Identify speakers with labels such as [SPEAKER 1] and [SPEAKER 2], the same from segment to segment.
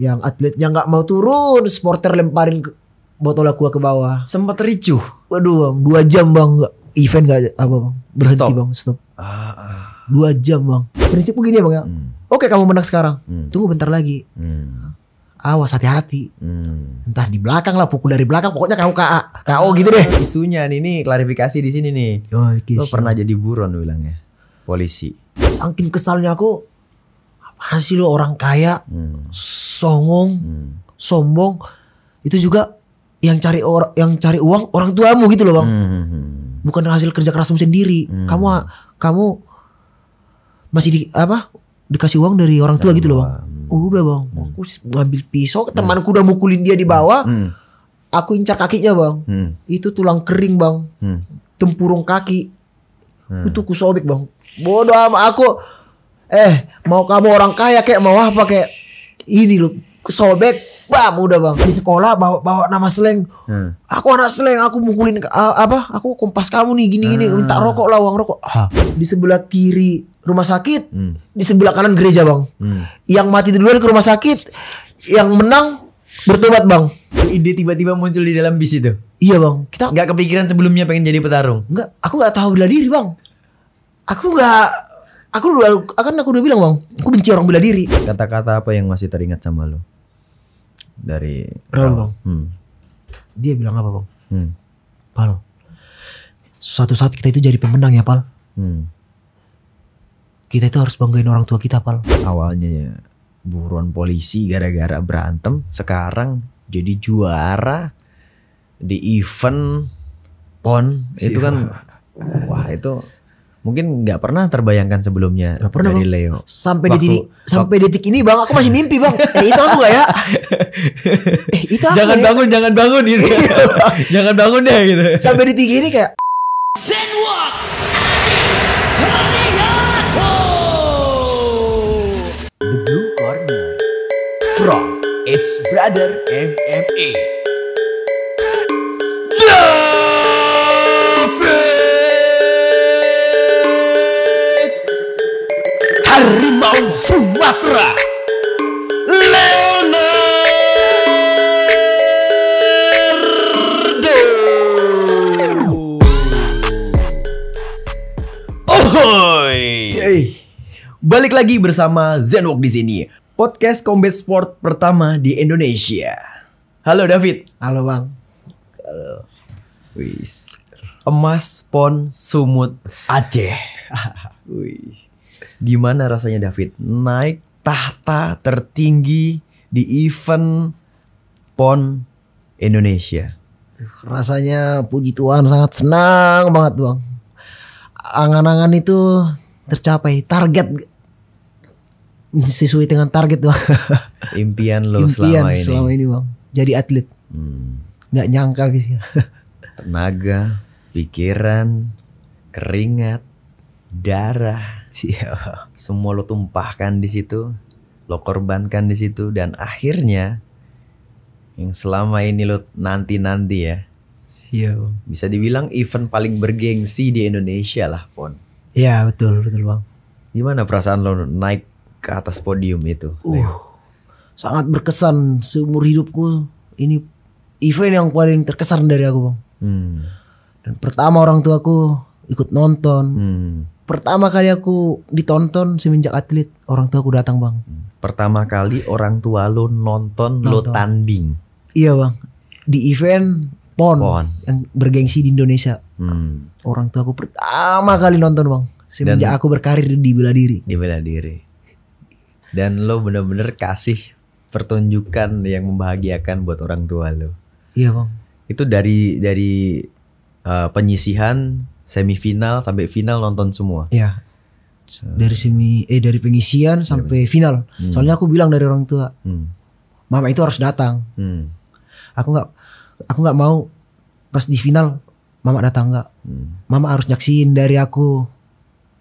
[SPEAKER 1] yang atletnya nggak mau turun sporter lemparin botol aqua ke bawah sempat ricuh waduh bang dua jam bang event gak apa bang berhenti stop. bang stop ah, ah. dua jam bang prinsip begini bang ya hmm. oke kamu menang sekarang hmm. tunggu bentar lagi
[SPEAKER 2] hmm.
[SPEAKER 1] awas hati-hati
[SPEAKER 3] hmm.
[SPEAKER 1] entah di belakang lah pukul dari belakang pokoknya kamu KA KO
[SPEAKER 3] gitu deh isunya nih nih klarifikasi di sini nih oh, lo pernah jadi buron bilangnya polisi
[SPEAKER 1] saking kesalnya aku mana sih lu orang kaya hmm. songong hmm. sombong itu juga yang cari orang yang cari uang orang tuamu gitu loh bang hmm. hmm, hmm. bukan hasil kerja kerasmu sendiri hmm. kamu kamu masih di apa dikasih uang dari orang tua Dan gitu loh bang udah bang hmm. aku ngambil pisau hmm. temanku udah mukulin dia di bawah hmm. aku incar kakinya bang hmm. itu tulang kering bang hmm. tempurung kaki hmm. itu kusobek bang bodoh sama aku eh mau kamu orang kaya kayak mau apa kayak ini loh sobek bam udah bang di sekolah bawa bawa nama seleng hmm. aku anak seleng aku mukulin uh, apa aku kompas kamu nih gini gini hmm. minta rokok lah uang rokok ha. di sebelah kiri rumah sakit hmm. di sebelah kanan gereja bang hmm. yang mati duluan ke rumah sakit yang menang bertobat bang ide tiba-tiba
[SPEAKER 3] muncul di dalam bis itu iya bang kita nggak kepikiran sebelumnya pengen jadi petarung
[SPEAKER 1] nggak aku nggak tahu bela diri bang aku nggak Aku udah akan aku udah bilang bang, aku benci orang bela diri.
[SPEAKER 3] Kata-kata apa yang masih teringat sama lo dari Raul bang? Hmm. Dia bilang apa bang? Hmm.
[SPEAKER 1] Pal, suatu saat kita itu jadi pemenang ya pal. Hmm. Kita itu harus banggain orang tua kita pal.
[SPEAKER 3] Awalnya ya buruan polisi gara-gara berantem, sekarang jadi juara di event pon itu iya. kan wah itu mungkin nggak pernah terbayangkan sebelumnya gak pernah, dari bang. Leo. Sampai waktu, detik sampai
[SPEAKER 1] detik ini Bang, aku masih mimpi Bang. Eh itu aku gak ya? Eh itu aku Jangan ya?
[SPEAKER 3] bangun, jangan bangun gitu. Iya, jangan bangun deh
[SPEAKER 1] gitu. Sampai detik ini kayak The Blue Corner From Its Brother MMA
[SPEAKER 2] harimau Sumatera Leonardo
[SPEAKER 3] hoi hey. Balik lagi bersama Zenwalk di sini Podcast combat sport pertama di Indonesia Halo David Halo Bang Halo Wis Emas, pon, sumut, Aceh Wih Gimana rasanya David naik tahta tertinggi di event PON Indonesia?
[SPEAKER 1] Rasanya puji Tuhan sangat senang banget Bang. Angan-angan itu tercapai target sesuai dengan target bang.
[SPEAKER 3] Impian lo Impian selama ini. selama
[SPEAKER 1] ini bang. Jadi atlet. Hmm. Gak nyangka bisa.
[SPEAKER 3] Tenaga, pikiran, keringat, darah, Siap. Semua lo tumpahkan di situ, lo korbankan di situ dan akhirnya yang selama ini lo nanti-nanti ya.
[SPEAKER 1] Siap.
[SPEAKER 3] Bisa dibilang event paling bergengsi di Indonesia lah, Pon.
[SPEAKER 1] Iya, betul, betul,
[SPEAKER 3] Bang. Gimana perasaan lo naik ke atas podium itu?
[SPEAKER 1] Uh. Sangat berkesan seumur hidupku. Ini event yang paling terkesan dari aku, Bang. Hmm. Dan pertama orang tuaku ikut nonton. Hmm Pertama kali aku ditonton semenjak atlet, orang tua aku datang bang. Hmm.
[SPEAKER 3] Pertama kali orang tua lo
[SPEAKER 1] nonton, nonton. lo tanding. Iya bang, di event pon, pon. yang bergengsi di Indonesia. Hmm. Orang tua aku pertama kali nonton bang, semenjak Dan, aku berkarir
[SPEAKER 3] di bela diri. Di bela diri. Dan lo bener-bener kasih pertunjukan yang membahagiakan buat orang tua lo. Iya bang. Itu dari dari uh, penyisihan semifinal sampai final nonton semua.
[SPEAKER 1] Iya. Dari semi eh dari pengisian sampai final. Hmm. Soalnya aku bilang dari orang tua, hmm. mama itu harus datang. Hmm. Aku nggak aku nggak mau pas di final mama datang nggak. Hmm. Mama harus nyaksin dari aku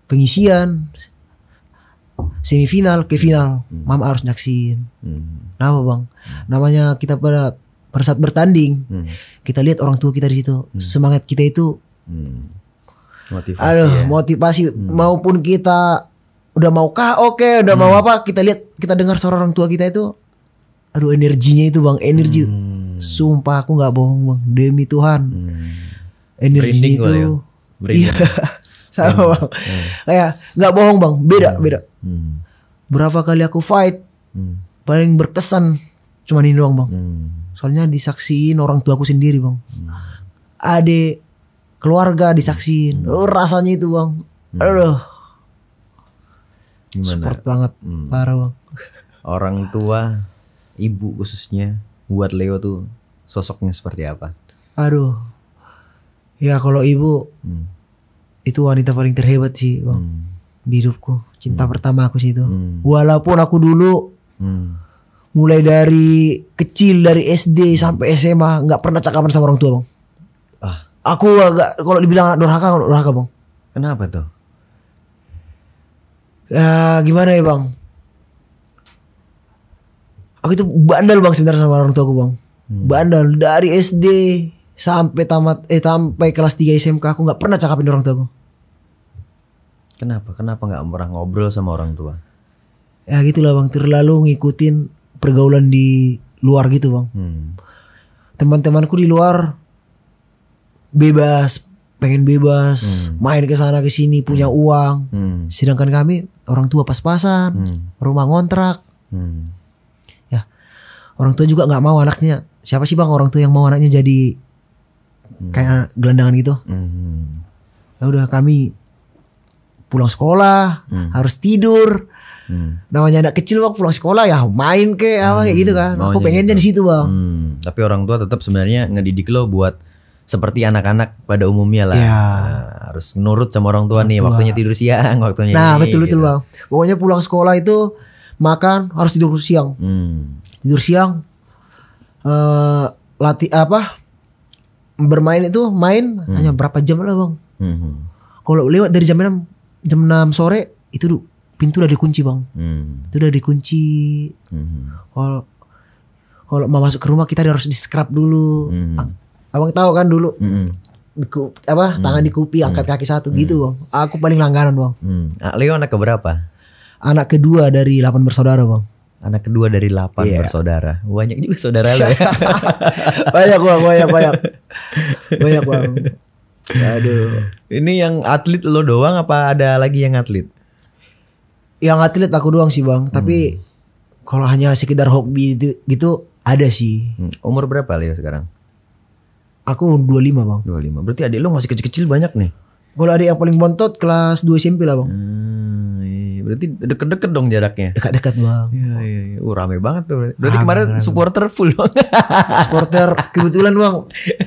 [SPEAKER 1] pengisian semifinal ke final. Hmm. Mama harus nyaksin. Hmm. Nama bang? Hmm. Namanya kita pada pada saat bertanding hmm. kita lihat orang tua kita di situ hmm. semangat kita itu hmm
[SPEAKER 2] motivasi aduh ya.
[SPEAKER 1] motivasi hmm. maupun kita udah mau kah oke okay, udah hmm. mau apa kita lihat kita dengar suara orang tua kita itu aduh energinya itu bang energi hmm. sumpah aku nggak bohong bang demi Tuhan hmm. energi itu ya. iya sama bang hmm. nggak bohong bang beda hmm. beda hmm. berapa kali aku fight hmm. paling berkesan cuma ini doang bang hmm. soalnya disaksiin orang tuaku sendiri bang hmm. ade keluarga disaksin oh, rasanya itu bang hmm. aduh
[SPEAKER 3] Gimana? support banget hmm. parah bang orang tua ibu khususnya buat Leo tuh sosoknya seperti apa
[SPEAKER 1] aduh ya kalau ibu hmm. itu wanita paling terhebat sih bang hmm. di hidupku cinta hmm. pertama aku sih itu hmm. walaupun aku dulu hmm mulai dari kecil dari SD sampai SMA nggak pernah cakapan sama orang tua bang. Ah. Aku agak kalau dibilang anak durhaka, anak durhaka bang. Kenapa tuh? Ya, gimana ya bang? Aku itu bandel bang sebenarnya sama orang tua aku bang. Hmm. Bandel dari SD sampai tamat eh sampai kelas 3 SMK aku nggak pernah cakapin orang tua aku.
[SPEAKER 3] Kenapa? Kenapa nggak pernah ngobrol sama orang tua?
[SPEAKER 1] Ya gitulah bang, terlalu ngikutin pergaulan di luar gitu bang. Hmm. Teman-temanku di luar bebas pengen bebas hmm. main ke sana ke sini punya hmm. uang hmm. sedangkan kami orang tua pas-pasan hmm. rumah ngontrak hmm. ya orang tua juga nggak mau anaknya siapa sih bang orang tua yang mau anaknya jadi hmm. kayak gelandangan gitu
[SPEAKER 2] hmm.
[SPEAKER 1] ya udah kami pulang sekolah hmm. harus tidur hmm. namanya anak kecil waktu pulang sekolah ya main ke hmm. apa kayak gitu kan aku pengennya gitu. di situ bang hmm.
[SPEAKER 3] tapi orang tua tetap sebenarnya ngedidik lo buat seperti anak-anak pada umumnya lah. Ya. Nah, harus nurut sama orang tua nih, waktunya tidur siang, waktunya Nah, ini, betul betul,
[SPEAKER 1] gitu. Bang. Pokoknya pulang sekolah itu makan harus tidur siang. Hmm. Tidur siang eh uh, latih apa? Bermain itu main hmm. hanya berapa jam lah, Bang. Hmm. hmm. Kalau lewat dari jam 6 jam 6 sore itu du, pintu udah dikunci, Bang. Hmm. Itu udah dikunci. Hmm, hmm. Kalau kalau mau masuk ke rumah kita harus di scrub dulu. Hmm, hmm. Ah, abang tahu kan dulu mm di ku, apa hmm. tangan di kupi angkat hmm. kaki satu hmm. gitu bang aku paling langganan bang
[SPEAKER 3] hmm. Leo anak keberapa
[SPEAKER 1] anak kedua dari delapan bersaudara bang anak kedua
[SPEAKER 3] dari delapan yeah. bersaudara banyak juga saudara lo ya banyak bang banyak banyak banyak bang aduh ini yang atlet lo doang apa ada lagi yang atlet
[SPEAKER 1] yang atlet aku doang sih bang tapi hmm. kalau hanya sekedar hobi itu gitu ada sih hmm. umur berapa Leo sekarang Aku 25 bang 25 Berarti adik lo masih kecil-kecil banyak nih Kalau adik yang paling bontot kelas 2 SMP lah bang hmm,
[SPEAKER 3] iya. Berarti deket-deket dong jaraknya Dekat-dekat bang Iya iya iya uh, Rame banget tuh Berarti rame, kemarin rame.
[SPEAKER 1] supporter full dong Supporter kebetulan bang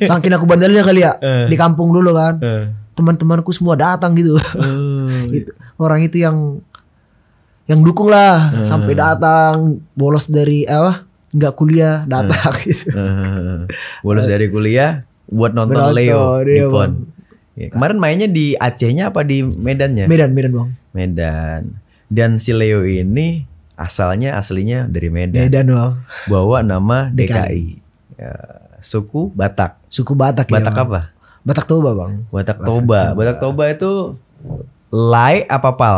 [SPEAKER 1] Saking aku bandelnya kali ya uh. Di kampung dulu kan uh. Teman-temanku semua datang gitu uh, Orang itu yang yang dukung lah uh. sampai datang bolos dari eh, apa nggak kuliah datang
[SPEAKER 3] uh. gitu. Uh. Bolos dari kuliah buat nonton Menonton, Leo di iya, Pon. Ya, kemarin mainnya di Acehnya apa di Medannya? Medan, Medan bang. Medan. Dan si Leo ini asalnya aslinya dari Medan. Medan bang. Bawa nama DKI. DKI. Ya, suku Batak. Suku Batak. Ya, Batak ya, apa?
[SPEAKER 1] Batak Toba bang.
[SPEAKER 3] Batak, Toba. Toba. Batak Toba itu lai apa pal?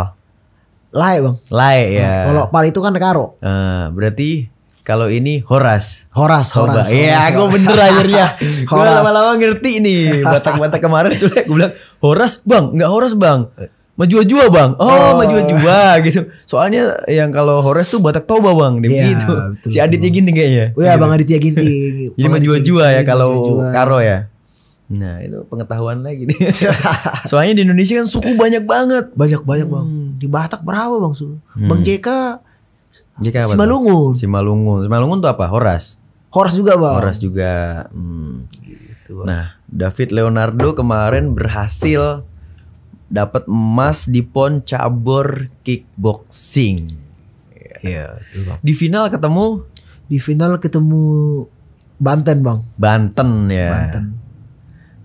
[SPEAKER 3] Lai bang. Lai ya. Kalau
[SPEAKER 1] pal itu kan karo.
[SPEAKER 3] Uh, berarti kalau ini Horas.
[SPEAKER 1] Horas, Horas. Iya, gue bener akhirnya. gue lama-lama
[SPEAKER 3] ngerti nih. Batak-batak kemarin culek, gue bilang Horas bang, nggak Horas bang. Majua-jua bang. Oh, oh. majua-jua gitu. Soalnya yang kalau Horas tuh Batak Toba bang, dia yeah, iya, gitu. Betul, si Aditya Ginti kayaknya. Oh, iya,
[SPEAKER 1] gitu. Bang Aditya Ginting. Jadi majua-jua
[SPEAKER 3] ya kalau Karo ya. Nah itu pengetahuan lagi nih. Soalnya di Indonesia kan suku banyak banget. Banyak banyak bang. Hmm. di
[SPEAKER 1] Batak berapa bang Hmm. Bang JK
[SPEAKER 3] jika apa Simalungun. Tuh? Simalungun. Simalungun tuh apa? Horas. Horas juga, Bang. Horas juga. Hmm. Gitu, bang. Nah, David Leonardo kemarin berhasil dapat emas di pon cabur kickboxing. Iya, itu bang. Di
[SPEAKER 1] final ketemu di final ketemu Banten, Bang.
[SPEAKER 3] Banten ya. Banten.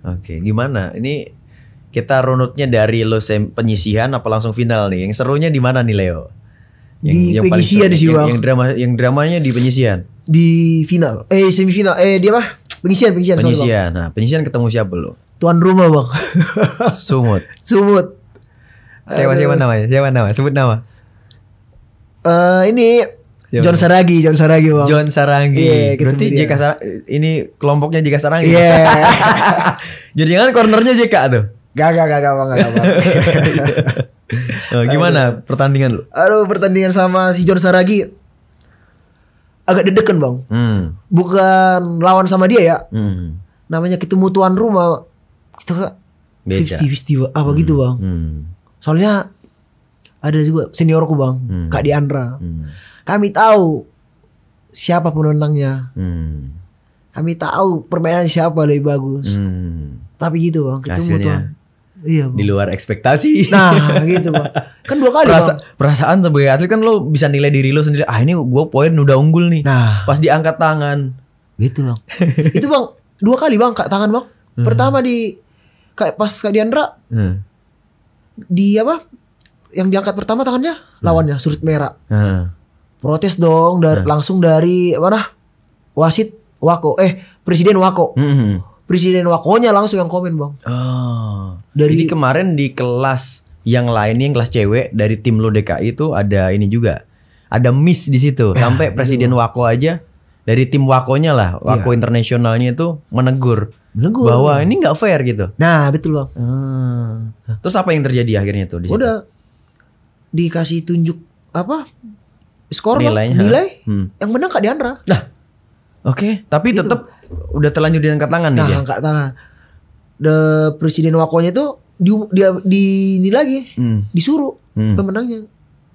[SPEAKER 3] Oke, gimana? Ini kita runutnya dari lo penyisihan apa langsung final nih? Yang serunya di mana nih, Leo?
[SPEAKER 1] yang, di yang penyisian sih bang. Yang, drama
[SPEAKER 3] yang dramanya di penyisian.
[SPEAKER 1] Di final. Eh semifinal. Eh dia apa? Penyisian penyisian. Penyisian.
[SPEAKER 3] Nah penyisian ketemu siapa lo?
[SPEAKER 1] Tuan rumah bang.
[SPEAKER 3] Sumut.
[SPEAKER 1] Sumut. Siapa siapa
[SPEAKER 3] namanya? Siapa nama? Sebut nama.
[SPEAKER 1] Eh uh, ini Yo. John Saragi, John Saragi bang. John
[SPEAKER 3] Saragi. Yeah, iya, Berarti dia. JK Sar ini kelompoknya JK Saragi. Iya. Yeah. Jadi jangan cornernya JK tuh.
[SPEAKER 1] Gak gak gak gak bang gak bang. Iya oh, gimana
[SPEAKER 3] aduh. pertandingan lu?
[SPEAKER 1] Aduh pertandingan sama si John Saragi agak dedekan bang. Hmm. Bukan lawan sama dia ya. Hmm. Namanya ketemu tuan rumah kita gitu, kak Beda. apa hmm. gitu bang. Hmm. Soalnya ada juga seniorku bang hmm. Kak Diandra. Hmm. Kami tahu siapa pemenangnya. Hmm. Kami tahu permainan siapa lebih bagus.
[SPEAKER 3] Hmm.
[SPEAKER 1] Tapi gitu bang kita Hasilnya. tuan Iya,
[SPEAKER 3] di luar ekspektasi. Nah,
[SPEAKER 1] gitu, bang. Kan dua kali, Perasa
[SPEAKER 3] bang. Perasaan sebagai atlet kan lo bisa nilai diri lo sendiri. Ah, ini gue poin udah unggul nih. Nah, pas diangkat tangan. Gitu, bang.
[SPEAKER 1] itu, bang, dua kali, bang, kak tangan, bang. Hmm. Pertama di kayak pas Kak Diandra. Hmm. Di apa? Yang diangkat pertama tangannya hmm. lawannya surut merah. Hmm. Protes dong dari hmm. langsung dari mana? Wasit Wako eh presiden Wako. Hmm presiden wakonya langsung yang komen bang. Oh. Dari Jadi
[SPEAKER 3] kemarin di kelas yang lain yang kelas cewek dari tim lo DKI itu ada ini juga, ada miss di situ sampai iya. presiden wako aja dari tim wakonya lah, iya. wako ya. internasionalnya itu menegur, menegur bahwa ya. ini nggak fair gitu.
[SPEAKER 1] Nah betul bang. Hmm.
[SPEAKER 3] Terus apa yang terjadi akhirnya tuh? Di Udah
[SPEAKER 1] situ? dikasih tunjuk apa skor Nilainya, nilai, hmm. yang menang Kak Diandra. Nah, oke, okay. tapi gitu. tetap udah terlanjur diangkat tangan nah, nih dia. angkat tangan. The presiden wakonya itu di dia di ini lagi hmm. disuruh hmm. pemenangnya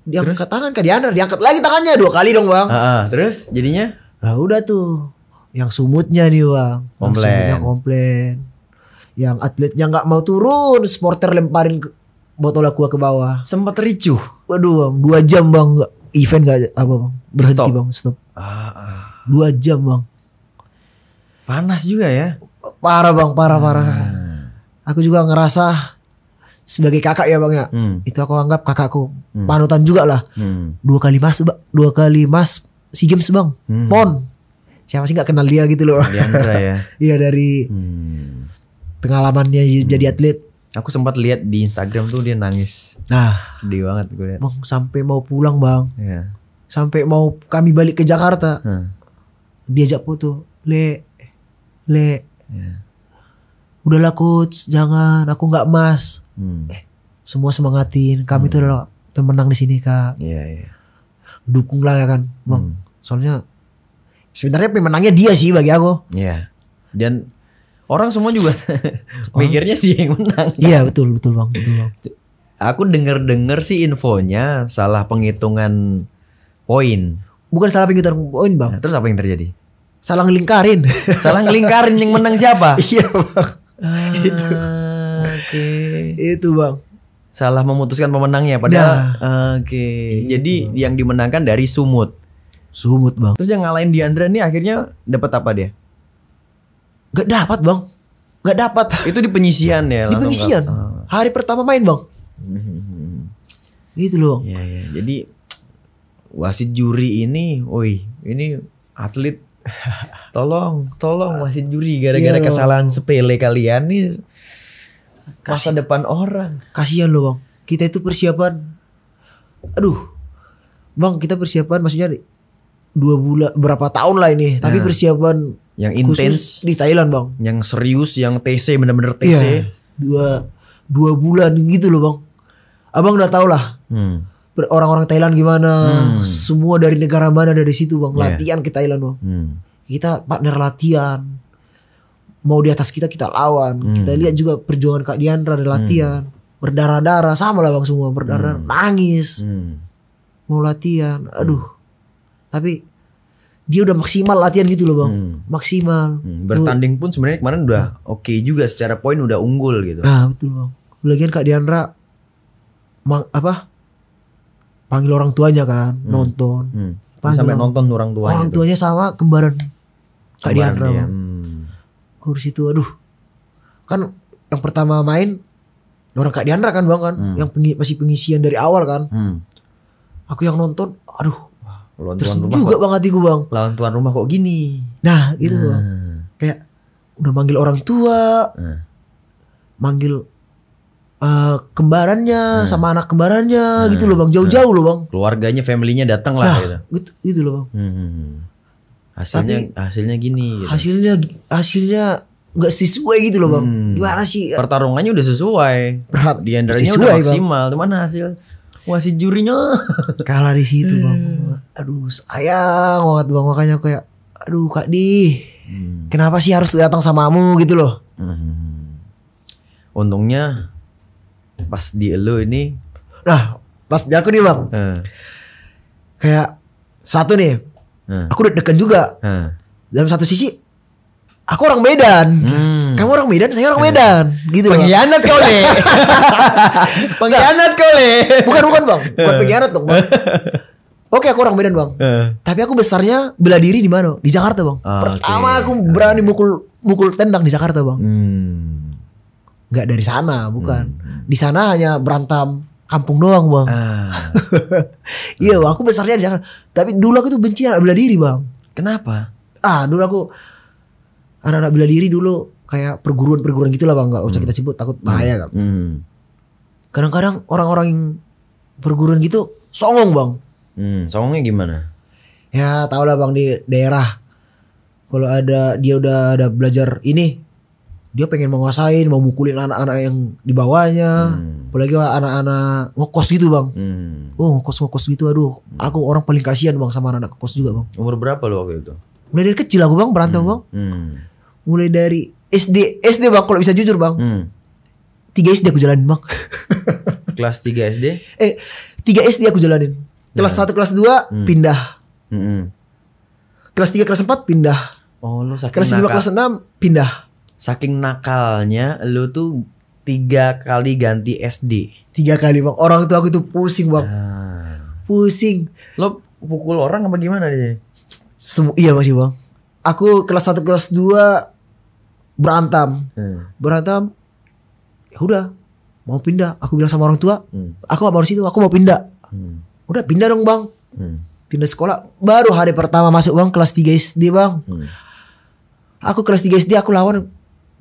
[SPEAKER 1] diangkat terus? tangan kan diandar diangkat lagi tangannya dua kali dong bang. Uh,
[SPEAKER 3] uh, terus jadinya?
[SPEAKER 1] Nah udah tuh yang sumutnya nih bang. Komplain. Yang sumutnya komplain. Yang atletnya nggak mau turun, sporter lemparin botol aqua ke bawah. Sempat ricuh. Waduh bang, dua jam bang event nggak apa bang berhenti stop. bang stop. Ah, ah. Dua jam bang Panas juga ya? Parah bang, parah hmm. parah. Aku juga ngerasa sebagai kakak ya bang ya, hmm. itu aku anggap kakakku hmm. panutan juga lah. Hmm. Dua kali mas, dua kali mas si games bang, hmm. pon. Siapa sih gak kenal dia gitu loh? Diandra ya. Iya dari hmm. pengalamannya hmm. jadi atlet.
[SPEAKER 3] Aku sempat lihat di Instagram tuh dia nangis. Nah, sedih banget gue liat. Bang
[SPEAKER 1] sampai mau pulang bang. Yeah. Sampai mau kami balik ke Jakarta. Hmm. Diajak foto, le le yeah. udahlah coach jangan aku nggak emas hmm. eh, semua semangatin kami hmm. tuh adalah pemenang di sini kak yeah, yeah. dukunglah ya kan bang hmm. soalnya sebenarnya pemenangnya dia sih bagi aku yeah. dan orang semua juga mikirnya dia yang menang iya iya betul betul bang betul bang
[SPEAKER 3] aku denger dengar sih infonya salah penghitungan poin bukan salah penghitungan poin bang nah, terus apa yang
[SPEAKER 1] terjadi Salah ngelingkarin. Salah ngelingkarin
[SPEAKER 3] yang menang siapa? Iya, Bang. Ah, itu. Oke. Okay. Itu, Bang. Salah memutuskan pemenangnya padahal. Nah, oke. Okay. Iya. Jadi itu. yang dimenangkan dari Sumut. Sumut, Bang. Terus yang ngalahin Diandra nih akhirnya dapat apa dia? Gak dapat, Bang. Gak dapat. Itu di penyisian ya, Di penyisian.
[SPEAKER 1] Gak, ah. Hari pertama main, Bang.
[SPEAKER 3] gitu loh. Ya, ya. Jadi wasit juri ini, woi, ini atlet tolong, tolong wasit juri gara-gara iya kesalahan sepele kalian nih
[SPEAKER 1] masa Kasih, depan orang. Kasihan loh bang, kita itu persiapan. Aduh, bang kita persiapan maksudnya dua bulan berapa tahun lah ini, nah, tapi persiapan yang intens di Thailand bang.
[SPEAKER 3] Yang serius, yang TC bener-bener TC. Iya,
[SPEAKER 1] dua dua bulan gitu loh bang. Abang udah tau lah. Hmm orang-orang Thailand gimana, hmm. semua dari negara mana dari situ bang. Iya. Latihan yeah. ke Thailand bang. Hmm. Kita partner latihan. Mau di atas kita kita lawan. Hmm. Kita lihat juga perjuangan Kak Diandra dari latihan. Hmm. Berdarah-darah sama lah bang semua berdarah, hmm. nangis. Hmm. Mau latihan, aduh. Hmm. Tapi dia udah maksimal latihan gitu loh bang, hmm. maksimal.
[SPEAKER 3] Hmm. Bertanding pun sebenarnya kemarin udah nah. oke okay juga secara poin udah unggul gitu.
[SPEAKER 1] Ah betul bang. Lagian Kak Diandra, apa panggil orang tuanya kan hmm. nonton hmm. Panggil sampai orang, nonton orang tuanya orang tuanya sama kembaran kak Diandra dia. hmm. kursi itu aduh kan yang pertama main orang kak Diandra kan bang kan hmm. yang pengi, masih pengisian dari awal kan hmm. aku yang nonton aduh
[SPEAKER 3] Lawan Terus juga kok, bang hatiku bang Lawan tuan
[SPEAKER 1] rumah kok gini Nah gitu hmm. bang Kayak udah manggil orang tua hmm. Manggil uh, kembarannya hmm. sama anak kembarannya hmm. gitu loh bang jauh-jauh hmm. loh bang
[SPEAKER 3] keluarganya familynya datang lah nah, gitu.
[SPEAKER 1] gitu, gitu loh bang
[SPEAKER 3] hmm, hmm, hmm. hasilnya Tapi, hasilnya gini gitu.
[SPEAKER 1] hasilnya hasilnya nggak sesuai gitu loh bang hmm. gimana sih
[SPEAKER 3] pertarungannya udah sesuai berat di udah maksimal tuh
[SPEAKER 1] mana hasil masih jurinya kalah di situ bang hmm. aduh sayang banget bang makanya kayak aduh kak di hmm. kenapa sih harus datang samamu gitu loh
[SPEAKER 3] hmm. untungnya pas di elu ini nah pas di aku nih bang hmm.
[SPEAKER 1] kayak satu nih hmm. aku udah deket juga hmm. dalam satu sisi aku orang Medan. Hmm. Kamu orang Medan, saya orang Medan. Gitu. Pengkhianat kau, Le. pengkhianat kau, Le. Bukan bukan, Bang. Bukan pengkhianat dong, Bang. Oke, aku orang Medan, Bang. Uh. Tapi aku besarnya bela diri di mana? Di Jakarta, Bang.
[SPEAKER 2] Oh, Pertama
[SPEAKER 1] okay. aku berani mukul mukul tendang di Jakarta, Bang. Hmm nggak dari sana bukan hmm. hmm. di sana hanya berantam kampung doang bang ah. iya aku besarnya di sana tapi dulu aku tuh benci anak bela diri bang kenapa ah dulu aku anak-anak bela diri dulu kayak perguruan-perguruan gitulah bang nggak usah hmm. kita sebut takut bahaya kan hmm. kadang-kadang orang-orang yang perguruan gitu songong bang hmm,
[SPEAKER 3] songongnya gimana
[SPEAKER 1] ya tau lah bang di daerah kalau ada dia udah ada belajar ini dia pengen menguasain mau mukulin anak-anak yang di bawahnya hmm. apalagi anak-anak ngokos gitu bang
[SPEAKER 3] hmm.
[SPEAKER 1] oh ngokos ngokos gitu aduh aku orang paling kasihan bang sama anak, ngokos juga bang
[SPEAKER 3] umur berapa lo waktu itu
[SPEAKER 1] mulai dari kecil aku bang berantem hmm. bang hmm. mulai dari SD SD bang kalau bisa jujur bang hmm. 3 SD aku jalanin bang
[SPEAKER 3] kelas tiga SD
[SPEAKER 1] eh tiga SD aku jalanin kelas nah. kelas dua hmm. pindah hmm. kelas tiga kelas empat pindah
[SPEAKER 3] oh lo sakit kelas lima kelas
[SPEAKER 1] enam pindah
[SPEAKER 3] saking nakalnya lu tuh tiga kali ganti SD
[SPEAKER 1] tiga kali bang orang tua aku tuh pusing bang nah. pusing lo pukul orang apa gimana deh Semu iya masih bang aku kelas satu kelas dua berantam, hmm. berantam ya udah mau pindah aku bilang sama orang tua hmm. aku gak mau situ aku mau pindah hmm. udah pindah dong bang hmm. pindah sekolah baru hari pertama masuk bang kelas 3 SD bang hmm. aku kelas 3 SD aku lawan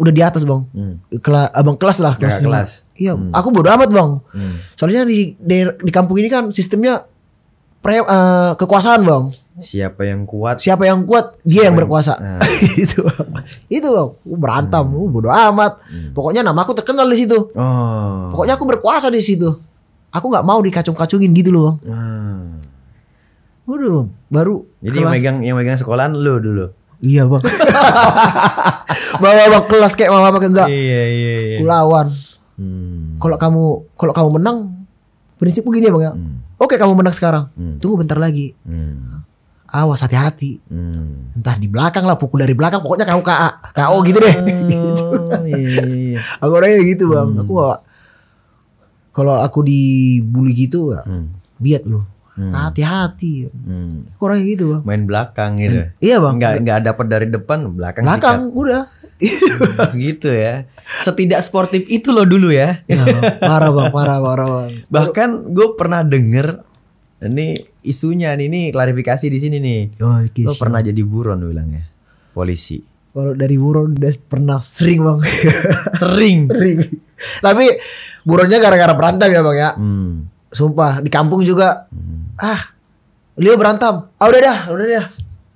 [SPEAKER 1] udah di atas bang hmm. Kela, abang kelas lah kelas ya, kelas iya hmm. aku bodo amat bang hmm. soalnya di, di di kampung ini kan sistemnya pre uh, kekuasaan bang
[SPEAKER 3] siapa yang
[SPEAKER 1] kuat siapa yang kuat dia yang, yang berkuasa nah. itu bang. itu bang berantem hmm. bodo amat hmm. pokoknya nama aku terkenal di situ oh. pokoknya aku berkuasa di situ aku nggak mau dikacung-kacungin gitu loh bang hmm. Waduh, baru. Jadi kelas. yang megang
[SPEAKER 3] yang megang sekolahan lu
[SPEAKER 1] dulu. Iya bang. bawa bawa kelas kayak mama pakai enggak. Iya iya. iya. Kulawan. Hmm. Kalau kamu kalau kamu menang, prinsipku gini ya bang ya. Hmm. Oke kamu menang sekarang. Hmm. Tunggu bentar lagi. Hmm. Awas hati-hati. Hmm. Entah di belakang lah, pukul dari belakang. Pokoknya kamu KA, KO gitu deh. Oh, gitu. Iya, iya, iya. aku orangnya gitu bang. Hmm. Aku kalau aku dibully gitu, hmm. biat loh hmm. hati-hati
[SPEAKER 3] hmm.
[SPEAKER 1] kurang gitu bang
[SPEAKER 3] main belakang gitu hmm. iya bang nggak nggak dapat dari depan belakang belakang sikat. udah hmm, gitu ya setidak sportif itu loh dulu ya, ya parah bang parah parah bang bahkan gue pernah denger ini isunya nih ini klarifikasi di sini nih oh, okay, iya, lo pernah jadi buron bilangnya polisi
[SPEAKER 1] kalau dari buron udah pernah sering bang sering sering tapi buronnya gara-gara berantem ya bang ya hmm Sumpah di kampung juga. Hmm. Ah, Leo berantem. Ah udah dah, udah dah.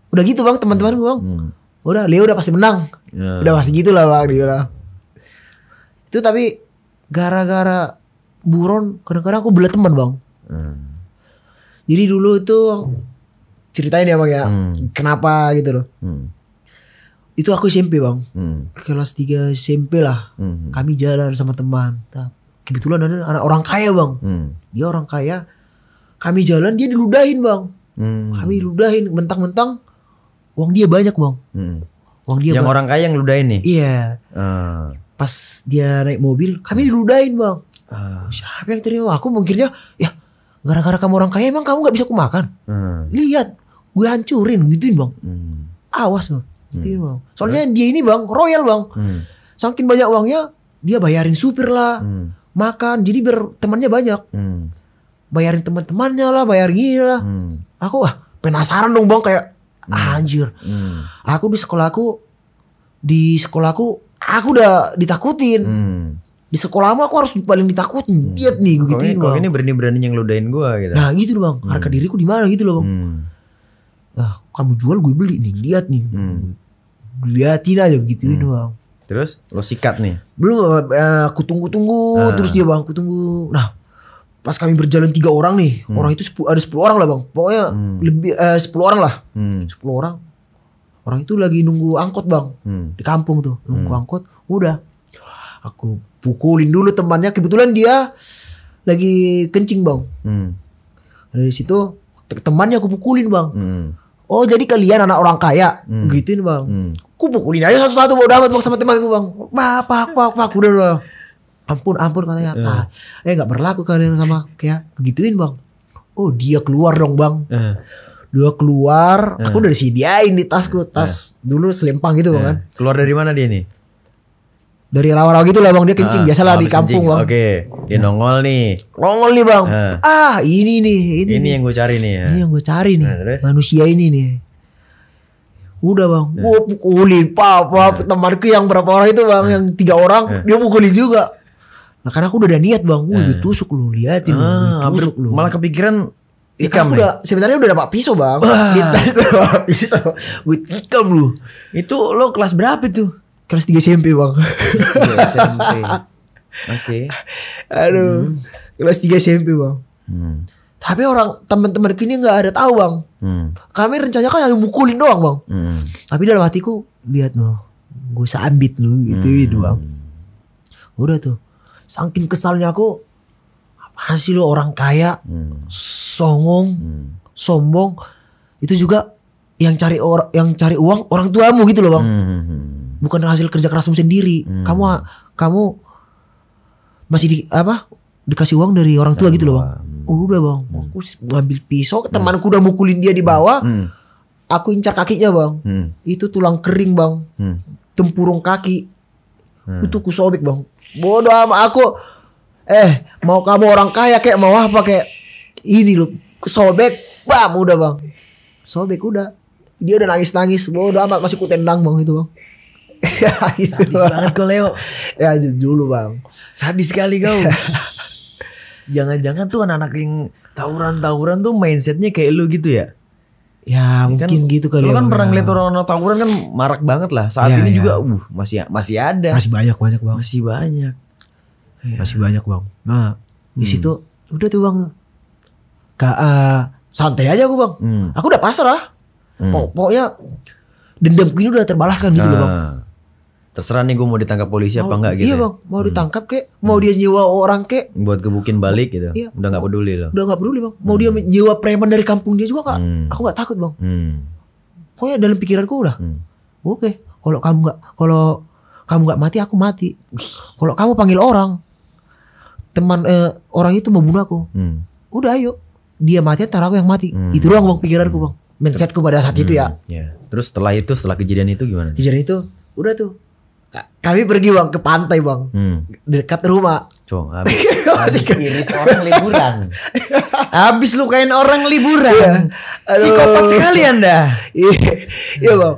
[SPEAKER 1] Udah gitu bang, teman-teman gue bang. Hmm. Udah, Leo udah pasti menang. Yeah. Udah pasti gitulah bang, gitu lah. Itu tapi gara-gara buron, kadang-kadang aku bela teman bang. Hmm. Jadi dulu itu ceritain ya bang ya, hmm. kenapa gitu loh. Hmm. Itu aku SMP bang, hmm. kelas 3 SMP lah. Hmm. Kami jalan sama teman. Tap, kebetulan ada anak orang kaya bang hmm. dia orang kaya kami jalan dia diludahin bang hmm. kami ludahin mentang-mentang uang dia banyak bang hmm. uang dia yang bang. orang kaya
[SPEAKER 3] yang ludahin nih iya hmm.
[SPEAKER 1] pas dia naik mobil kami diludahin bang hmm. siapa yang terima aku mungkin ya gara-gara kamu orang kaya emang kamu nggak bisa aku makan hmm. lihat gue hancurin gituin bang hmm. awas bang gituin hmm. bang soalnya hmm. dia ini bang royal bang hmm. saking banyak uangnya dia bayarin supir lah hmm makan jadi biar temannya banyak hmm. bayarin teman-temannya lah bayar gini lah hmm. aku ah penasaran dong bang kayak hmm. Ah, anjir hmm. aku di sekolahku di sekolahku aku udah ditakutin hmm. di sekolahmu aku harus paling ditakutin hmm. diet nih gue gituin bang ini
[SPEAKER 3] berani-berani yang ludahin gue gitu nah gitu
[SPEAKER 1] bang hmm. harga diriku di mana gitu loh bang hmm. ah, kamu jual gue beli nih lihat nih hmm. liatin aja gituin hmm. bang
[SPEAKER 3] Terus lo sikat nih.
[SPEAKER 1] Belum uh, aku tunggu-tunggu, ah. terus dia bang, aku tunggu. Nah, pas kami berjalan tiga orang nih, hmm. orang itu ada sepuluh orang lah bang. Pokoknya hmm. lebih uh, orang lah. Hmm. orang. Orang itu lagi nunggu angkot bang hmm. di kampung tuh, nunggu hmm. angkot. Udah, aku pukulin dulu temannya. Kebetulan dia lagi kencing bang. Hmm. Dari situ temannya aku pukulin bang. Hmm Oh jadi kalian anak orang kaya hmm. Gituin bang hmm. Ku pukulin aja satu-satu Bawa dapat bang sama teman gue bang Bapak pak pak Udah bang Ampun ampun katanya hmm. ah, Eh gak berlaku kalian sama kayak Gituin bang Oh dia keluar dong bang hmm. Dia keluar hmm. Aku eh. udah disediain di tasku Tas hmm. dulu selempang gitu bang kan
[SPEAKER 3] Keluar dari mana dia nih
[SPEAKER 1] dari rawa-rawa gitu lah bang dia kencing ah, biasalah ah, di kampung kencing. bang. Oke,
[SPEAKER 3] okay. dia nah. nongol nih. Nongol nih bang. Ah,
[SPEAKER 1] ah ini nih ini. Ini nih. yang
[SPEAKER 3] gue cari nih. Ya. Ini
[SPEAKER 1] yang gue cari nih. Nah, Manusia ini nih. Udah bang, nah. gue pukulin papa nah. temanku yang berapa orang itu bang, nah. yang tiga orang nah. dia pukulin juga. Nah karena aku udah ada niat bang, gue nah. ditusuk lu liatin, ah, lu, ditusuk lu. Malah kepikiran Ya, kan udah sebenarnya udah dapat pisau bang. Wah. Ditas dapat pisau. Gue hitam lu. Itu lo kelas berapa tuh? kelas 3 SMP bang. Oke. Okay. Aduh, hmm. kelas 3 SMP bang. Hmm. Tapi orang teman-teman kini nggak ada tahu bang. Hmm. Kami rencananya kan hanya mukulin doang bang. Hmm. Tapi dalam hatiku lihat lo, gue sambit lu gitu hmm. itu bang. Udah tuh, saking kesalnya aku, apa sih lo orang kaya, hmm. songong, hmm. sombong, itu juga yang cari orang yang cari uang orang tuamu gitu loh bang. Hmm. hmm, hmm bukan hasil kerja kerasmu sendiri hmm. kamu kamu masih di apa dikasih uang dari orang tua Dan gitu loh bang oh, udah bang hmm. aku ngambil pisau hmm. temanku udah mukulin dia di hmm. bawah hmm. aku incar kakinya bang hmm. itu tulang kering bang hmm. tempurung kaki hmm. itu kusobek bang bodoh sama aku eh mau kamu orang kaya kayak mau apa kayak ini loh kusobek, bam udah bang sobek udah dia udah nangis nangis bodoh amat masih ku bang itu bang Ya, gitu. sadis banget kok Leo ya dulu bang sadis sekali kau jangan-jangan tuh anak-anak yang
[SPEAKER 3] tawuran-tawuran tuh mindsetnya kayak lu gitu ya
[SPEAKER 1] Ya, kan mungkin kan, gitu kali. Lu ya, kan ya, pernah ngeliat
[SPEAKER 3] orang-orang tawuran kan marak banget lah. Saat ya, ini ya. juga uh masih masih ada. Masih
[SPEAKER 1] banyak banyak bang. Masih banyak. Ya. Masih banyak bang. Nah hmm. di situ udah tuh bang. Ka, uh, santai aja aku bang. Hmm. Aku udah pasrah. Hmm. Pokoknya dendamku ini udah terbalaskan gitu nah. loh bang.
[SPEAKER 3] Ah terserah nih gue mau ditangkap polisi mau, apa enggak gitu. Iya ya. bang,
[SPEAKER 1] mau hmm. ditangkap kek, hmm. mau hmm. dia nyewa orang kek.
[SPEAKER 3] Buat gebukin balik gitu. Iya. Udah gak peduli loh.
[SPEAKER 1] Udah gak peduli bang. Mau hmm. dia nyewa preman dari kampung dia juga kak, hmm. aku gak takut bang. Hmm. Pokoknya dalam pikiranku udah, hmm. oke. Kalau kamu gak, kalau kamu gak mati aku mati. Kalau kamu panggil orang, teman eh, orang itu mau bunuh aku. Hmm. Udah ayo, dia mati ntar aku yang mati. Hmm. Itu doang bang pikiranku bang. Mindsetku pada saat hmm. itu ya. Hmm,
[SPEAKER 3] yeah. Terus setelah itu,
[SPEAKER 1] setelah kejadian itu gimana? Kejadian itu, udah tuh kami pergi bang ke pantai bang hmm. dekat rumah Cong, habis, habis orang liburan habis lukain orang liburan
[SPEAKER 3] iya. si kopat sekali
[SPEAKER 1] anda iya. iya bang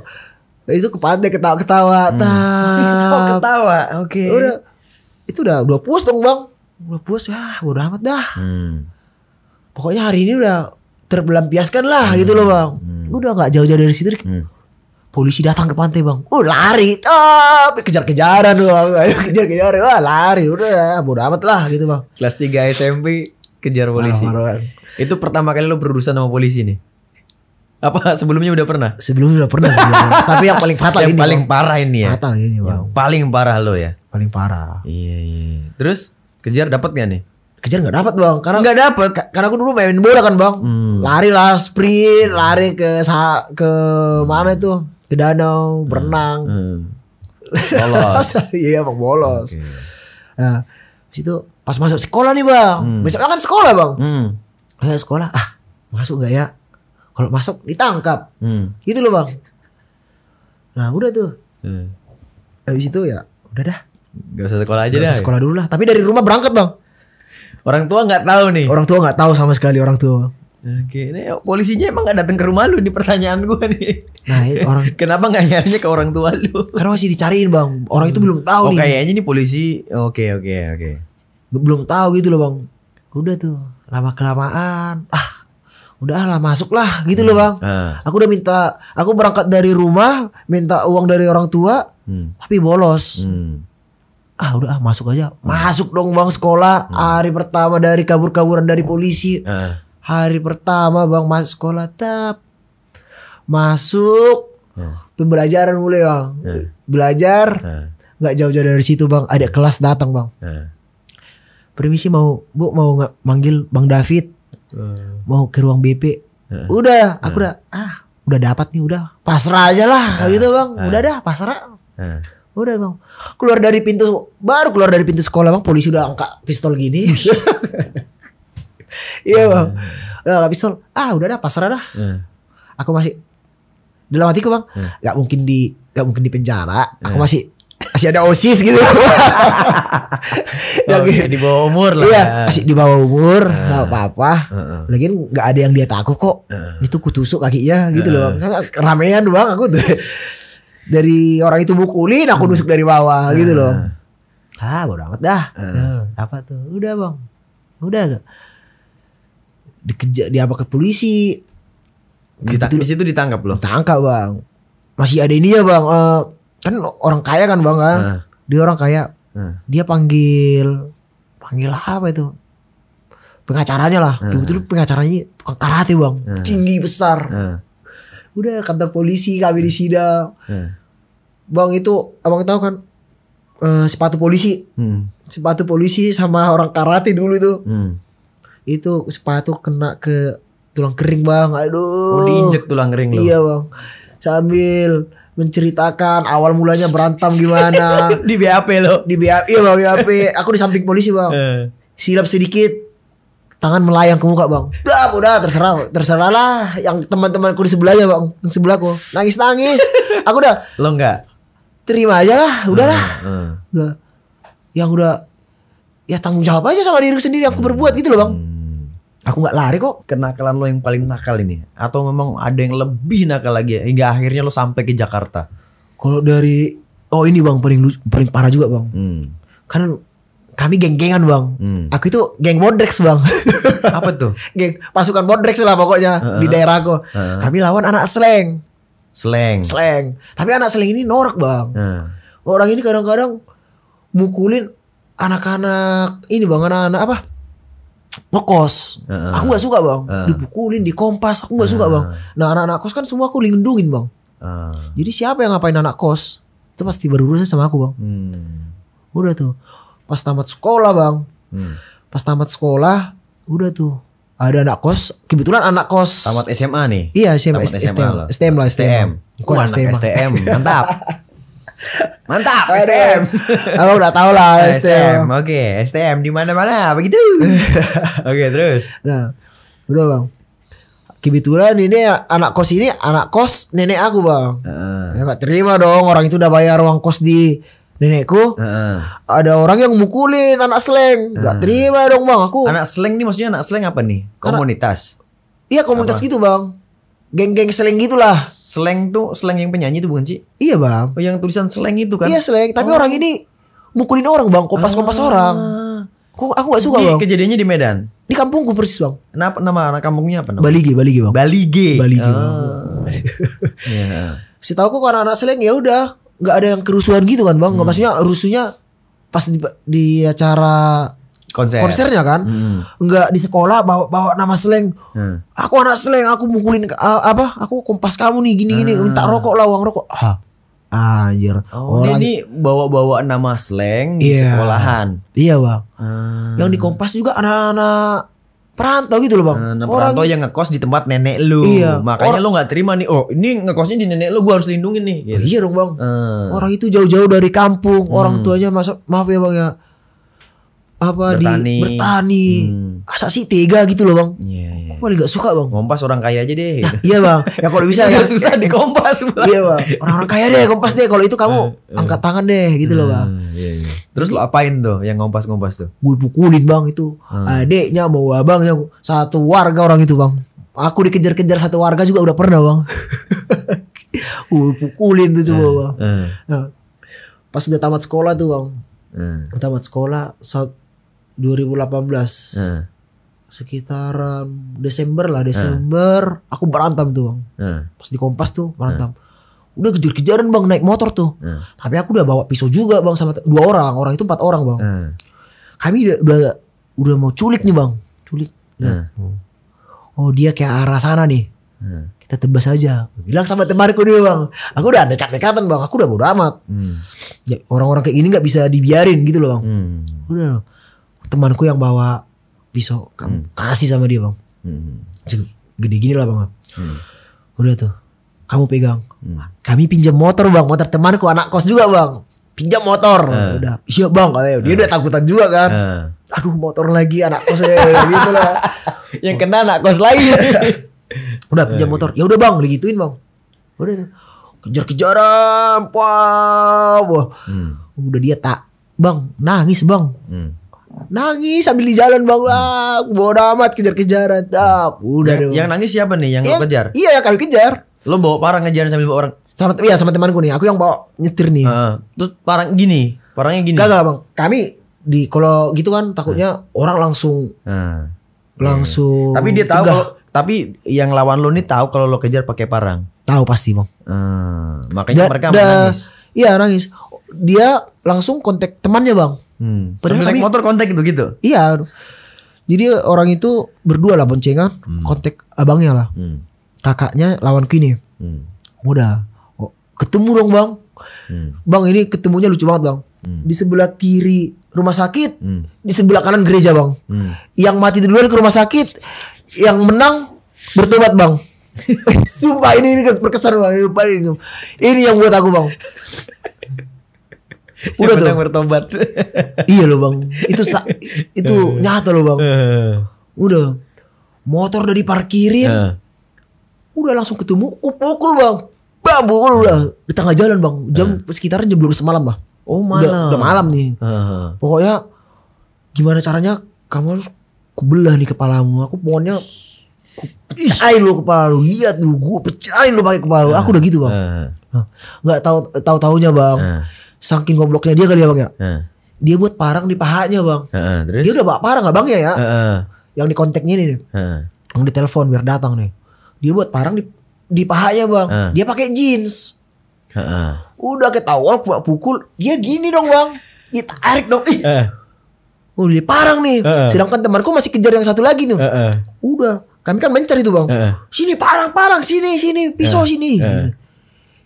[SPEAKER 1] itu ke pantai ketawa ketawa hmm. ketawa ketawa oke okay. udah itu udah dua puas dong bang udah puas ya udah amat dah hmm. pokoknya hari ini udah terbelampiaskan lah hmm. gitu loh bang hmm. udah nggak jauh-jauh dari situ hmm polisi datang ke pantai bang oh lari tapi kejar-kejaran ayo kejar-kejaran wah lari udah bodo amat lah gitu bang kelas 3 SMP kejar polisi
[SPEAKER 3] marah, marah. itu pertama kali lo berurusan sama polisi nih apa sebelumnya udah pernah sebelumnya udah pernah sebelumnya. tapi yang paling fatal yang ini paling bang. parah ini ya fatal ini bang yang paling parah lo ya paling parah iya, iya. terus kejar dapat gak nih
[SPEAKER 1] kejar nggak dapat bang karena nggak dapat karena aku dulu main bola kan bang hmm. lari lah sprint lari ke ke mana itu ke danau hmm. berenang hmm. bolos iya bang bolos okay. nah situ pas masuk sekolah nih bang hmm. besok akan sekolah bang hmm. sekolah ah masuk nggak ya kalau masuk ditangkap hmm. gitu loh bang nah udah tuh hmm. habis itu ya udah dah
[SPEAKER 3] Gak usah sekolah aja gak usah dah. sekolah dulu lah.
[SPEAKER 1] Tapi dari rumah berangkat bang. Orang tua nggak tahu nih. Orang tua nggak tahu sama sekali orang tua.
[SPEAKER 3] Oke, ini polisinya emang gak datang ke rumah lu nih pertanyaan gue nih. Nah orang
[SPEAKER 1] Kenapa nggak nyarinya
[SPEAKER 3] ke orang tua lu
[SPEAKER 1] Karena masih dicariin bang Orang hmm. itu belum tahu oh, nih kayaknya
[SPEAKER 3] nih polisi Oke okay, oke okay, oke okay.
[SPEAKER 1] Belum tahu gitu loh bang Udah tuh Lama kelamaan Ah udahlah masuklah gitu hmm. loh bang hmm. Aku udah minta Aku berangkat dari rumah Minta uang dari orang tua hmm. Tapi bolos hmm. Ah udah ah, masuk aja hmm. Masuk dong bang sekolah hmm. Hari pertama dari kabur-kaburan dari polisi hmm. Hari pertama bang masuk sekolah Tapi masuk hmm. pembelajaran mulai ya, bang hmm. belajar hmm. nggak hmm. jauh-jauh dari situ bang ada hmm. kelas datang bang hmm. permisi mau bu mau nggak manggil bang David hmm. mau ke ruang BP hmm. udah aku hmm. udah ah udah dapat nih udah pasrah aja lah hmm. gitu bang hmm. udah dah pasrah hmm. udah bang keluar dari pintu baru keluar dari pintu sekolah bang polisi udah angkat pistol gini iya, iya bang hmm. udah angkat pistol ah udah dah pasrah dah hmm. aku masih dalam hatiku bang hmm. gak mungkin di gak mungkin di penjara hmm. aku masih masih ada osis gitu, ya, gitu. oh, ya, di bawah umur lah iya masih di bawah umur uh, hmm. gak apa-apa uh, uh. lagian nggak ada yang dia takut kok uh, itu kutusuk kakinya gitu uh, loh ramean doang aku tuh dari orang itu mukulin aku nusuk dari bawah uh, gitu loh ah bodo amat dah uh, apa tuh udah bang udah dikejar dia apa ke polisi Dita di situ ditangkap loh. Tangkap bang. Masih ada ini ya bang. Uh, kan orang kaya kan bang kan. Uh. Dia orang kaya. Uh. Dia panggil panggil apa itu? Pengacaranya lah. Nah. Betul pengacaranya tukang karate bang. Uh. Tinggi besar. Uh. Udah kantor polisi kami disidang. Uh. Bang itu abang tahu kan uh, sepatu polisi. Hmm. Sepatu polisi sama orang karate dulu itu. Hmm. Itu sepatu kena ke tulang kering bang aduh oh diinjek tulang kering lo iya bang sambil menceritakan awal mulanya berantem gimana di BAP lo di BAP iya bang di BAP aku di samping polisi bang eh. silap sedikit tangan melayang ke muka bang udah udah terserah terserah lah yang teman-temanku di sebelahnya bang yang sebelahku nangis nangis aku udah lo enggak terima aja lah udahlah lah hmm, hmm. udah yang udah ya tanggung jawab aja sama diri sendiri aku berbuat gitu loh bang hmm aku nggak lari kok
[SPEAKER 3] kenakalan lo yang paling nakal ini atau memang ada yang lebih nakal lagi ya? hingga akhirnya lo sampai ke Jakarta
[SPEAKER 1] kalau dari oh ini bang paling paling parah juga bang hmm. kan kami geng-gengan bang hmm. aku itu geng bodrex bang apa tuh geng pasukan bodrex lah pokoknya uh -huh. di daerah aku uh -huh. kami lawan anak slang slang slang tapi anak slang ini norak bang uh. orang ini kadang-kadang mukulin anak-anak ini bang anak-anak apa ngekos.
[SPEAKER 2] Uh, aku gak suka bang, uh,
[SPEAKER 1] dipukulin di kompas. Aku gak uh, suka bang. Nah anak-anak kos kan semua aku lindungin bang. Uh, Jadi siapa yang ngapain anak kos? Itu pasti berurusan sama aku bang. Hmm. Udah tuh, pas tamat sekolah bang. Hmm. Pas tamat sekolah, udah tuh ada anak kos kebetulan anak kos tamat
[SPEAKER 3] SMA nih iya SMA, tamat SMA STM, STM lah STM, STM.
[SPEAKER 1] Bukan STM. STM mantap
[SPEAKER 3] Mantap STM. Aku udah tau lah STM.
[SPEAKER 1] Oke, okay, STM di mana-mana begitu. Oke, okay, terus. Nah, udah Bang. Kebetulan ini anak kos ini anak kos nenek aku bang. Uh. gak terima dong orang itu udah bayar uang kos di nenekku. Uh. Ada orang yang mukulin anak slang. Uh. Gak terima dong bang aku.
[SPEAKER 3] Anak slang nih maksudnya anak slang apa nih? Komunitas. iya komunitas apa? gitu bang. Geng-geng slang gitulah. Seleng tuh seleng yang penyanyi itu bukan sih? Iya bang. Oh, yang tulisan seleng itu kan? Iya seleng. Tapi oh. orang ini mukulin orang bang, kompas kompas ah. orang. Aku aku gak suka Jadi, bang. Kejadiannya di Medan. Di kampungku persis bang. Kenapa nama, anak kampungnya apa? Nama? Balige, Balige bang. Balige. Balige. Oh. Bang.
[SPEAKER 1] yeah. Si tahu kok karena anak slang ya udah nggak ada yang kerusuhan gitu kan bang. Hmm. Maksudnya rusuhnya pas di, di acara
[SPEAKER 2] konser. konsernya
[SPEAKER 1] kan hmm. nggak di sekolah bawa bawa nama seleng hmm. aku anak seleng aku mukulin uh, apa aku kompas kamu nih gini gini hmm. minta rokok lah uang rokok ha. anjir oh, orang ini
[SPEAKER 3] bawa bawa nama seleng yeah. di iya. sekolahan iya
[SPEAKER 1] bang hmm. yang di
[SPEAKER 3] kompas juga anak-anak perantau gitu loh bang hmm, anak orang perantau yang ngekos di tempat nenek lu iya, makanya Or... lu nggak terima nih oh ini ngekosnya di nenek lu gue harus lindungin nih gitu. iya dong bang hmm. orang
[SPEAKER 1] itu jauh-jauh dari kampung hmm. orang tuanya masuk maaf ya bang ya apa bertani. di bertani hmm. asal sih tega gitu loh bang yeah, yeah. Aku
[SPEAKER 3] iya. paling gak suka bang kompas orang kaya aja deh nah, iya bang ya kalau bisa ya susah di
[SPEAKER 1] kompas iya, bang. iya bang orang-orang
[SPEAKER 3] kaya deh kompas deh kalau itu kamu ah, iya. angkat
[SPEAKER 1] tangan deh gitu hmm, loh bang hmm, yeah,
[SPEAKER 3] yeah. terus lo apain tuh yang kompas kompas tuh
[SPEAKER 1] gue pukulin bang itu hmm. adeknya mau yang satu warga orang itu bang aku dikejar-kejar satu warga juga udah pernah bang gue pukulin tuh coba hmm, bang hmm. nah, pas udah tamat sekolah tuh bang hmm. tamat sekolah saat 2018 hmm. Nah. sekitaran Desember lah Desember hmm. aku berantem tuh bang hmm. pas di Kompas tuh berantem hmm. udah kejar-kejaran bang naik motor tuh hmm. tapi aku udah bawa pisau juga bang sama dua orang orang itu empat orang bang hmm. kami udah, udah udah mau culik nih bang culik hmm. oh dia kayak arah sana nih hmm. kita tebas aja bilang sama teman temanku dia bang aku udah dekat-dekatan bang aku udah bodo amat hmm. ya, orang-orang kayak gini nggak bisa dibiarin gitu loh bang hmm. udah temanku yang bawa pisau hmm. kasih sama dia bang
[SPEAKER 2] hmm.
[SPEAKER 1] gede gini lah bang hmm. udah tuh kamu pegang hmm. kami pinjam motor bang motor temanku anak kos juga bang pinjam motor uh. udah iya bang dia uh. udah takutan juga kan uh. aduh motor lagi anak kos ya gitu lah yang kena anak kos lagi udah pinjam motor ya udah bang digituin bang udah tuh kejar-kejaran wah hmm. udah dia tak bang nangis bang hmm nangis sambil di jalan bang ah bodo amat kejar-kejaran ah udah yang, dong. yang nangis siapa nih yang, yang lo kejar iya yang kami kejar lo bawa parang ngejar sambil bawa orang sama iya sama temanku nih aku yang bawa nyetir nih uh, terus parang gini parangnya gini gak gak bang kami di kalau gitu kan takutnya uh. orang langsung uh. langsung tapi dia tahu kalau
[SPEAKER 3] tapi yang lawan lo nih tahu kalau lo kejar pakai parang
[SPEAKER 1] tahu pasti bang uh, makanya da, mereka da, nangis iya nangis dia langsung kontak temannya bang Hmm. Padahal Sambil motor kontak gitu-gitu. Iya. Jadi eh, orang itu berdua lah boncengan, hmm. kontak abangnya lah. Hmm. Kakaknya lawan kini. Hmm. Udah. Oh, ketemu dong, Bang. Hmm. Bang, ini ketemunya lucu banget, Bang. Hmm. Di sebelah kiri rumah sakit, hmm. di sebelah kanan gereja, Bang. Hmm. Yang mati duluan ke rumah sakit, yang menang bertobat, Bang. Sumpah ini, ini berkesan bang ini, ini yang buat aku bang
[SPEAKER 3] udah tuh bertobat iya loh bang
[SPEAKER 1] itu itu eh. nyata loh bang eh. udah motor udah diparkirin eh. udah langsung ketemu kupukul oh, bang babul udah di tengah jalan bang jam sekitaran jam dua semalam lah oh malam udah, udah malam nih pokoknya gimana caranya kamu harus kubelah nih kepalamu aku pokoknya pecahin lo kepala lu lihat lu gue pecahin lo pakai kepala lu aku udah gitu bang nggak tau tahu tahu taunya bang saking gobloknya dia kali ya bang ya uh. dia buat parang di pahanya bang uh, terus? dia udah bawa parang nggak bang ya ya uh, yang di kontaknya ini, uh. yang di telepon biar datang nih dia buat parang di di pahanya bang uh. dia pakai jeans uh, udah buat pukul dia gini dong bang ditarik dong ih Oh, di parang nih. Uh, Sedangkan temanku masih kejar yang satu lagi nih, Uh, uh. Udah, kami kan mencari itu bang. Uh, uh. Sini parang parang sini sini pisau uh, sini. Uh.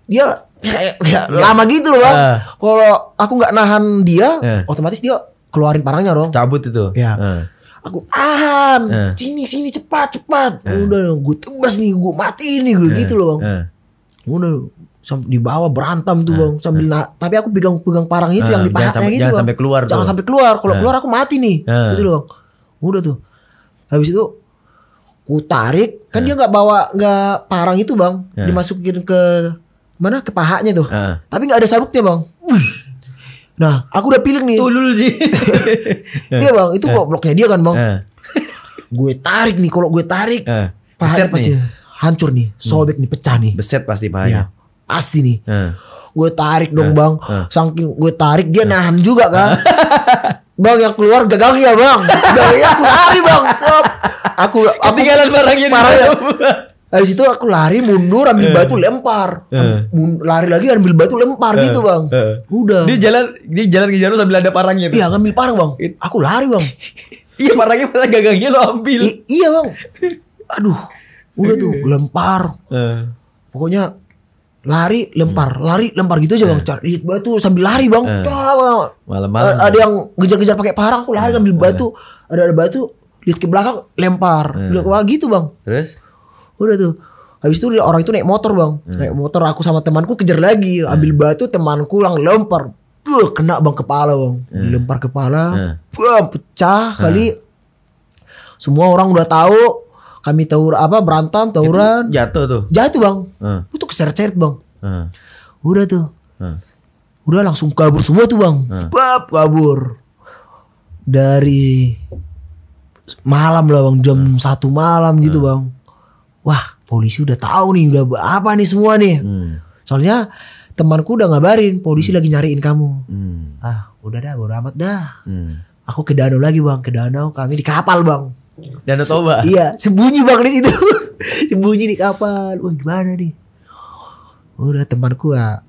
[SPEAKER 1] Dia ya, ya, ya iya. lama gitu loh bang. Uh. Kalau aku nggak nahan dia, uh. otomatis dia keluarin parangnya dong. Cabut itu. Ya. Uh. Aku tahan, uh. sini sini cepat cepat. Uh. Udah, gue tebas nih, gue mati nih, gue uh. gitu loh bang. Uh. Udah, di bawah berantem tuh bang sambil nah, tapi aku pegang pegang parang itu yang di pahanya gitu jangan bang. sampai keluar jangan sampai keluar kalau keluar aku mati nih gitu loh bang udah tuh habis itu ku tarik kan dia nggak bawa nggak parang itu bang dimasukin ke mana ke pahanya tuh. Uh. Tapi nggak ada sabuknya bang. Nah, aku udah pilih nih. Tulul sih. Iya bang, itu kok ah. bloknya dia kan bang. Uh. gue tarik nih, kalau gue tarik, uh. pahanya pasti nih. hancur nih, hmm. sobek hmm. nih, pecah nih. Beset pasti pahanya. Ya, pasti nih. Uh. Gue tarik dong uh. bang, uh. saking gue tarik dia uh. nahan juga kan. bang yang keluar gagangnya bang, ya aku lari bang. Aku, aku ketinggalan barangnya. Barangnya. Habis itu aku lari mundur ambil uh, batu lempar. Uh, lari lagi ambil batu lempar uh, gitu, eh. Bang.
[SPEAKER 3] Uh, Udah. Dia jalan dia jalan ke jalan sambil ada
[SPEAKER 1] parangnya. Gitu? Iya, ngambil parang, Bang. aku lari, Bang. iya, parangnya malah gagangnya lo ambil. I, iya, Bang. Aduh. Udah tuh lempar. Uh. Pokoknya lari lempar hmm. lari lempar gitu aja bang uh. cari batu sambil lari bang uh. bang.
[SPEAKER 3] malam malam ada
[SPEAKER 1] yang ngejar-ngejar pakai parang aku lari uh. ambil batu ada ada batu lihat ke belakang lempar ke lempar gitu bang terus udah tuh Habis itu orang itu naik motor bang hmm. Naik motor aku sama temanku kejar lagi hmm. Ambil batu temanku yang lempar Buh, Kena bang kepala bang hmm. Lempar kepala hmm. Buh, Pecah hmm. kali Semua orang udah tahu Kami tahu apa berantem tawuran itu Jatuh tuh Jatuh bang hmm. Itu keseret-seret bang hmm. Udah tuh hmm. Udah langsung kabur semua tuh bang hmm. Bap, kabur Dari Malam lah bang Jam hmm. satu malam gitu, hmm. gitu bang wah polisi udah tahu nih udah apa nih semua nih
[SPEAKER 2] hmm.
[SPEAKER 1] soalnya temanku udah ngabarin polisi hmm. lagi nyariin kamu hmm. ah udah dah baru amat dah hmm. aku ke danau lagi bang ke danau kami di kapal bang danau toba Se iya sembunyi bang di itu sembunyi di kapal wah gimana nih udah temanku ya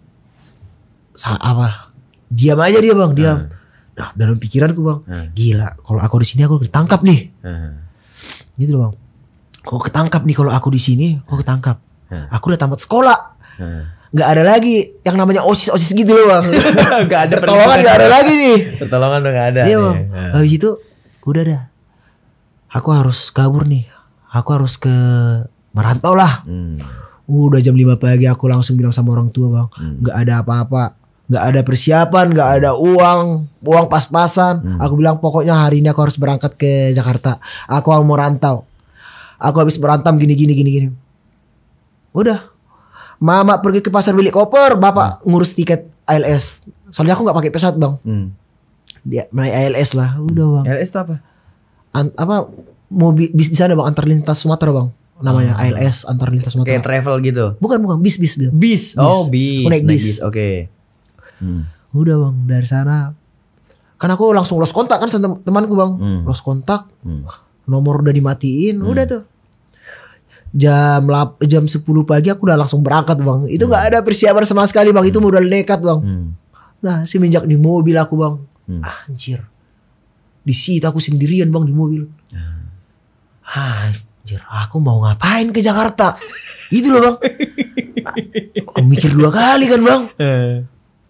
[SPEAKER 1] ah, apa diam aja dia bang diam hmm. nah dalam pikiranku bang hmm. gila kalau aku di sini aku ditangkap nih hmm. gitu loh bang kok ketangkap nih kalau aku di sini kok ketangkap hmm. aku udah tamat sekolah hmm. ada lagi yang namanya osis osis gitu loh bang nggak ada pertolongan nggak ada lagi nih
[SPEAKER 3] pertolongan udah nggak ada iya bang
[SPEAKER 1] hmm. habis itu udah dah aku harus kabur nih aku harus ke merantau lah hmm. udah jam 5 pagi aku langsung bilang sama orang tua bang hmm. nggak hmm. ada apa-apa nggak ada persiapan nggak ada uang uang pas-pasan hmm. aku bilang pokoknya hari ini aku harus berangkat ke Jakarta aku mau merantau aku habis berantem gini gini gini gini udah mama pergi ke pasar beli koper bapak hmm. ngurus tiket ALS soalnya aku nggak pakai pesawat bang hmm. dia naik ALS lah udah bang ALS itu apa An apa mobil bis di sana bang antar lintas Sumatera bang namanya hmm. Ah, ALS antar lintas Sumatera kayak
[SPEAKER 3] travel gitu
[SPEAKER 1] bukan bukan bis bis bis, bis. oh bis naik bis, oke okay. hmm. udah bang dari sana kan aku langsung los kontak kan sama temanku bang hmm. los kontak hmm nomor udah dimatiin hmm. udah tuh jam lap, jam 10 pagi aku udah langsung berangkat bang itu hmm. nggak hmm. ada persiapan sama sekali bang itu modal nekat bang hmm. nah si minjak di mobil aku bang hmm. Ah, anjir situ aku sendirian bang di mobil hmm. anjir aku mau ngapain ke Jakarta itu loh bang aku mikir dua kali kan bang eh.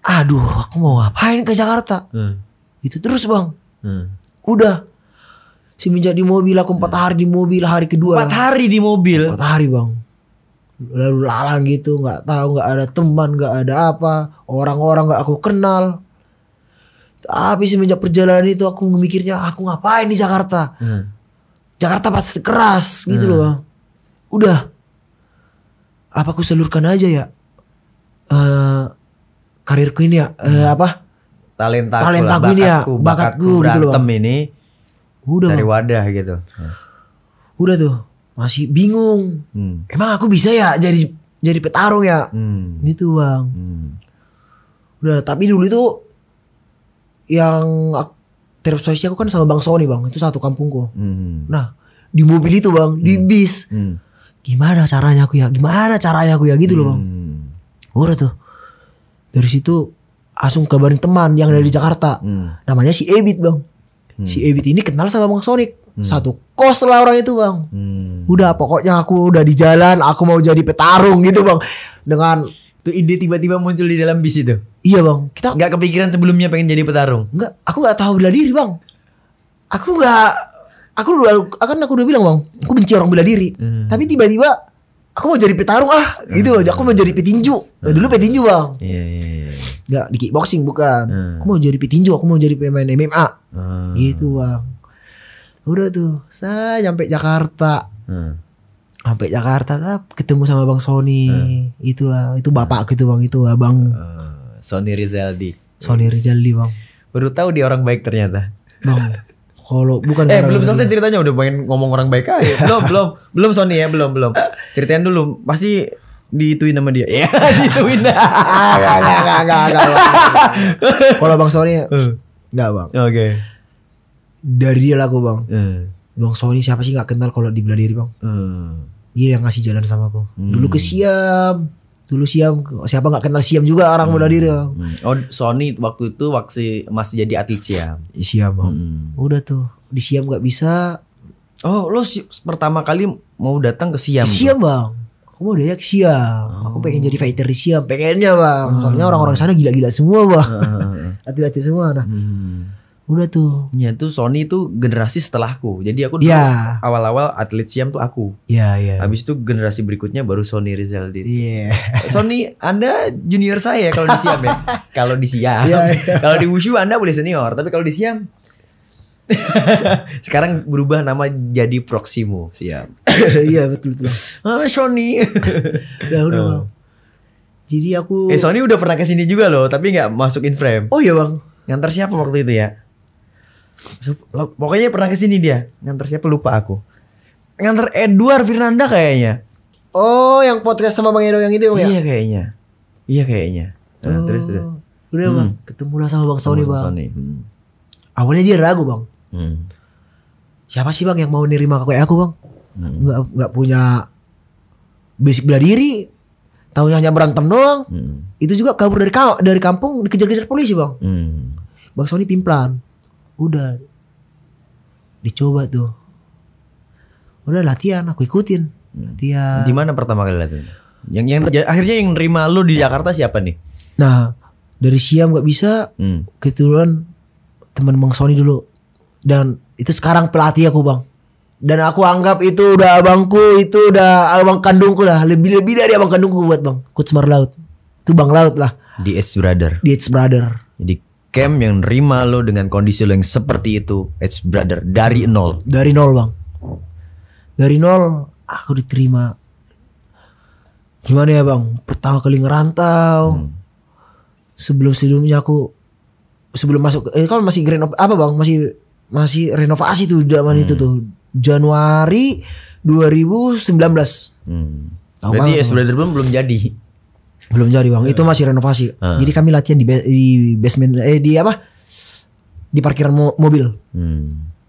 [SPEAKER 1] aduh aku mau ngapain ke Jakarta hmm. itu terus bang hmm. udah si Minja di mobil aku empat hmm. hari di mobil hari kedua empat hari di mobil empat hari bang lalu lalang gitu nggak tahu nggak ada teman nggak ada apa orang-orang nggak aku kenal tapi semenjak perjalanan itu aku memikirnya aku ngapain di Jakarta hmm. Jakarta pasti keras gitu hmm. loh bang udah apa aku salurkan aja ya uh, karirku ini ya uh, apa
[SPEAKER 3] talenta talenta ini ya bakatku, bakatku gitu loh bang. ini Udah. Cari wadah gitu. Hmm.
[SPEAKER 1] Udah tuh masih bingung. Hmm. Emang aku bisa ya jadi jadi petarung ya? Hmm. Gitu bang. Hmm. Udah tapi dulu itu yang terobsesi aku kan sama bang Sony bang itu satu kampungku. Hmm. Nah di mobil itu bang hmm. di bis. Hmm. Gimana caranya aku ya? Gimana caranya aku ya gitu hmm. loh bang. Hmm. Udah tuh dari situ langsung kabarin teman yang dari Jakarta. Hmm. Namanya si Ebit bang hmm. si Ebit ini kenal sama Bang Sonic hmm. satu kos lah orang itu bang hmm. udah pokoknya aku udah di jalan aku mau jadi petarung gitu bang dengan itu ide tiba-tiba muncul
[SPEAKER 3] di dalam bis itu iya bang kita nggak kepikiran sebelumnya pengen jadi petarung
[SPEAKER 1] nggak aku nggak tahu bela diri bang aku nggak aku udah akan aku udah bilang bang aku benci orang bela diri hmm. tapi tiba-tiba aku mau jadi petarung ah gitu hmm. aku mau jadi petinju hmm. dulu petinju bang
[SPEAKER 2] iya iya iya
[SPEAKER 1] nggak iya. ya, di kickboxing bukan hmm. aku mau jadi petinju aku mau jadi pemain MMA hmm. gitu bang udah tuh saya nyampe Jakarta hmm. sampai Jakarta lah, ketemu sama bang Sony hmm. itulah itu bapak gitu bang itu abang
[SPEAKER 3] hmm. Sony Rizaldi Sony Rizaldi bang baru tahu dia orang baik ternyata
[SPEAKER 1] bang kalau bukan eh belum selesai
[SPEAKER 3] ceritanya udah pengen ngomong orang baik aja belum belum belum Sony ya belum belum ceritain dulu pasti dituin sama dia ya dituin kalau
[SPEAKER 1] bang Sony hmm. enggak bang oke okay. dari dia laku bang hmm. bang Sony siapa sih nggak kenal kalau di belah diri bang hmm. dia yang ngasih jalan sama aku hmm. dulu ke dulu siam siapa nggak kenal siam juga orang hmm. bela diri hmm.
[SPEAKER 3] oh Sony waktu itu waktu masih jadi atlet siam
[SPEAKER 1] siam bang hmm. udah tuh di siam nggak bisa oh lo si pertama kali mau datang ke siam Di siam bang aku mau diajak siam oh. aku pengen jadi oh. fighter di siam pengennya bang hmm. soalnya orang-orang sana gila-gila semua bang hmm. atlet-atlet semua nah hmm. Udah tuh.
[SPEAKER 3] Ya tuh Sony tuh generasi setelahku. Jadi aku dulu yeah. awal-awal atlet siam tuh aku. Iya, yeah, iya. Yeah. Habis itu generasi berikutnya baru Sony Rizaldi. Iya. Yeah. Sony Anda junior saya kalau di siam ya. kalau di siam. Yeah, iya. yeah. Kalau di wushu Anda boleh senior, tapi kalau di siam Sekarang berubah nama jadi Proximo, siap. Iya, betul betul.
[SPEAKER 1] Ah, Sony. Udah, udah, oh. Jadi aku Eh, Sony
[SPEAKER 3] udah pernah ke sini juga loh, tapi nggak masuk in frame. Oh iya, Bang. Ngantar siapa waktu itu ya? pokoknya pernah kesini dia nganter siapa lupa aku nganter Edward Fernanda
[SPEAKER 1] kayaknya oh yang podcast sama Bang Edo yang itu ya iya kayaknya iya kayaknya nah, oh. terus udah udah hmm. bang ketemulah sama Bang Sony bang Sony. Hmm. awalnya dia ragu bang hmm. siapa sih bang yang mau nerima kakek aku bang hmm. nggak nggak punya basic bela diri tahunya hanya berantem doang hmm. itu juga kabur dari dari kampung dikejar-kejar polisi bang
[SPEAKER 2] hmm.
[SPEAKER 1] bang Sony pimplan udah dicoba tuh udah latihan aku ikutin latihan di
[SPEAKER 3] mana pertama kali latihan yang yang akhirnya yang nerima lu di Jakarta siapa nih
[SPEAKER 1] nah dari Siam nggak bisa hmm. keturunan teman Bang Sony dulu dan itu sekarang pelatih aku bang dan aku anggap itu udah abangku itu udah abang kandungku lah lebih lebih dari abang kandungku buat bang Coach Laut itu bang Laut lah
[SPEAKER 3] di Edge Brother
[SPEAKER 1] di Edge Brother
[SPEAKER 3] jadi camp yang nerima lo dengan kondisi lo yang seperti itu it's brother dari nol
[SPEAKER 1] dari nol bang dari nol aku diterima gimana ya bang pertama kali ngerantau hmm. sebelum sebelumnya aku sebelum masuk eh, kan masih green apa bang masih masih renovasi tuh zaman hmm. itu tuh Januari 2019 hmm.
[SPEAKER 3] Tahu Berarti bang, ya sebenarnya belum jadi
[SPEAKER 1] belum jadi bang itu iya. masih renovasi uh. jadi kami latihan di, di basement eh di apa di parkiran mo mobil hmm.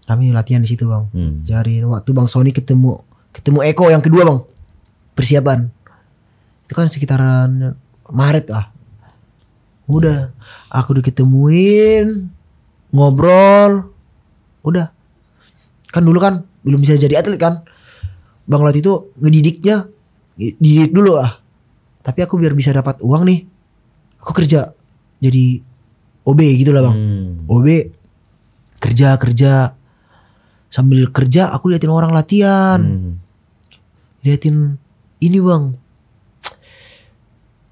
[SPEAKER 1] kami latihan di situ bang hmm. jadi waktu bang Sony ketemu ketemu Eko yang kedua bang persiapan itu kan sekitaran Maret lah udah aku diketemuin ngobrol udah kan dulu kan belum bisa jadi atlet kan bang lati itu ngedidiknya didik dulu ah tapi aku biar bisa dapat uang nih aku kerja jadi OB gitu lah bang hmm. OB kerja kerja sambil kerja aku liatin orang latihan hmm. liatin ini bang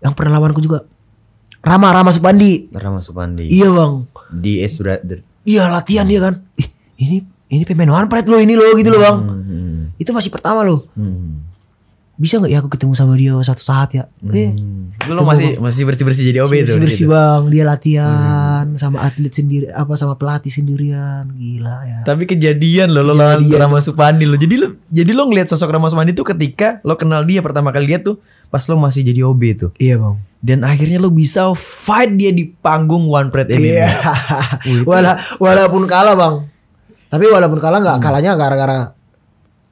[SPEAKER 1] yang pernah lawanku juga Rama Rama Supandi
[SPEAKER 3] Rama Supandi iya bang di S Brother
[SPEAKER 1] iya latihan hmm. dia kan Ih, ini ini pemain one pride lo ini lo gitu hmm. lo bang hmm. itu masih pertama lo hmm bisa nggak ya aku ketemu sama dia satu saat ya? Hmm. Eh, iya. lo masih
[SPEAKER 3] bang. masih bersih bersih jadi OB bersih Bersih bersih gitu.
[SPEAKER 1] bang, dia latihan hmm. sama atlet sendiri, apa sama pelatih sendirian,
[SPEAKER 3] gila ya. Tapi kejadian lo lo lawan Rama Supandi lo, jadi lo jadi lo ngeliat sosok Rama Supandi tuh ketika lo kenal dia pertama kali lihat tuh pas lo masih jadi OB itu. Iya bang. Dan akhirnya lo bisa
[SPEAKER 1] fight dia di panggung One Pride MMA. Iya. Wala, walaupun kalah bang, tapi walaupun kalah nggak hmm. kalahnya gara-gara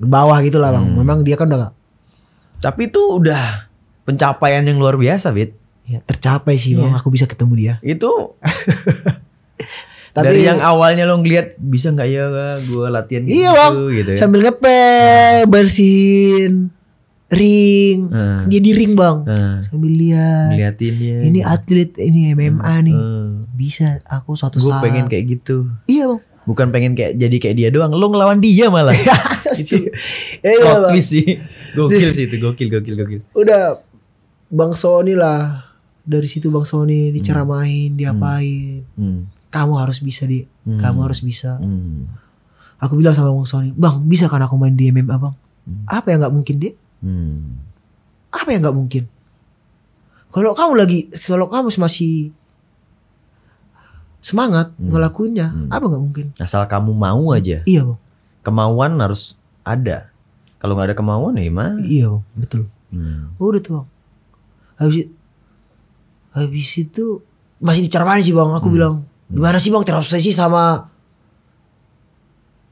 [SPEAKER 1] bawah gitulah bang. Hmm. Memang dia kan udah
[SPEAKER 3] gak tapi itu udah pencapaian yang luar biasa, Bit. Ya, tercapai sih, Bang. Ya.
[SPEAKER 1] Aku bisa ketemu dia.
[SPEAKER 3] Itu Tapi dari yang awalnya lo ngeliat bisa nggak ya gue latihan iya gitu, bang. gitu ya. sambil
[SPEAKER 1] ngepel ah. bersin ring Ah. dia di ring bang Ah. sambil lihat Lihatin ya ini atlet ini MMA ah. nih Ah. bisa aku suatu gua saat gue pengen kayak gitu iya bang
[SPEAKER 3] bukan pengen kayak jadi kayak dia doang lo ngelawan dia malah iya. itu iya, gokil sih gokil sih itu gokil gokil gokil
[SPEAKER 1] udah bang Sony lah dari situ bang Sony hmm. diceramain hmm. diapain hmm. kamu harus bisa di
[SPEAKER 2] hmm. kamu harus
[SPEAKER 1] bisa hmm. aku bilang sama bang Sony bang bisa kan aku main di MMA bang hmm. apa yang nggak mungkin dia hmm. apa yang nggak mungkin kalau kamu lagi kalau kamu masih semangat hmm. ngelakuinnya, hmm. apa nggak mungkin?
[SPEAKER 3] Asal kamu mau aja. Iya bang. Kemauan harus ada. Kalau nggak ada kemauan ya mah. Iya bang,
[SPEAKER 1] betul. Hmm. Udah tuh bang. Habis habis itu masih mana sih bang. Aku hmm. bilang hmm. gimana sih bang terobsesi sama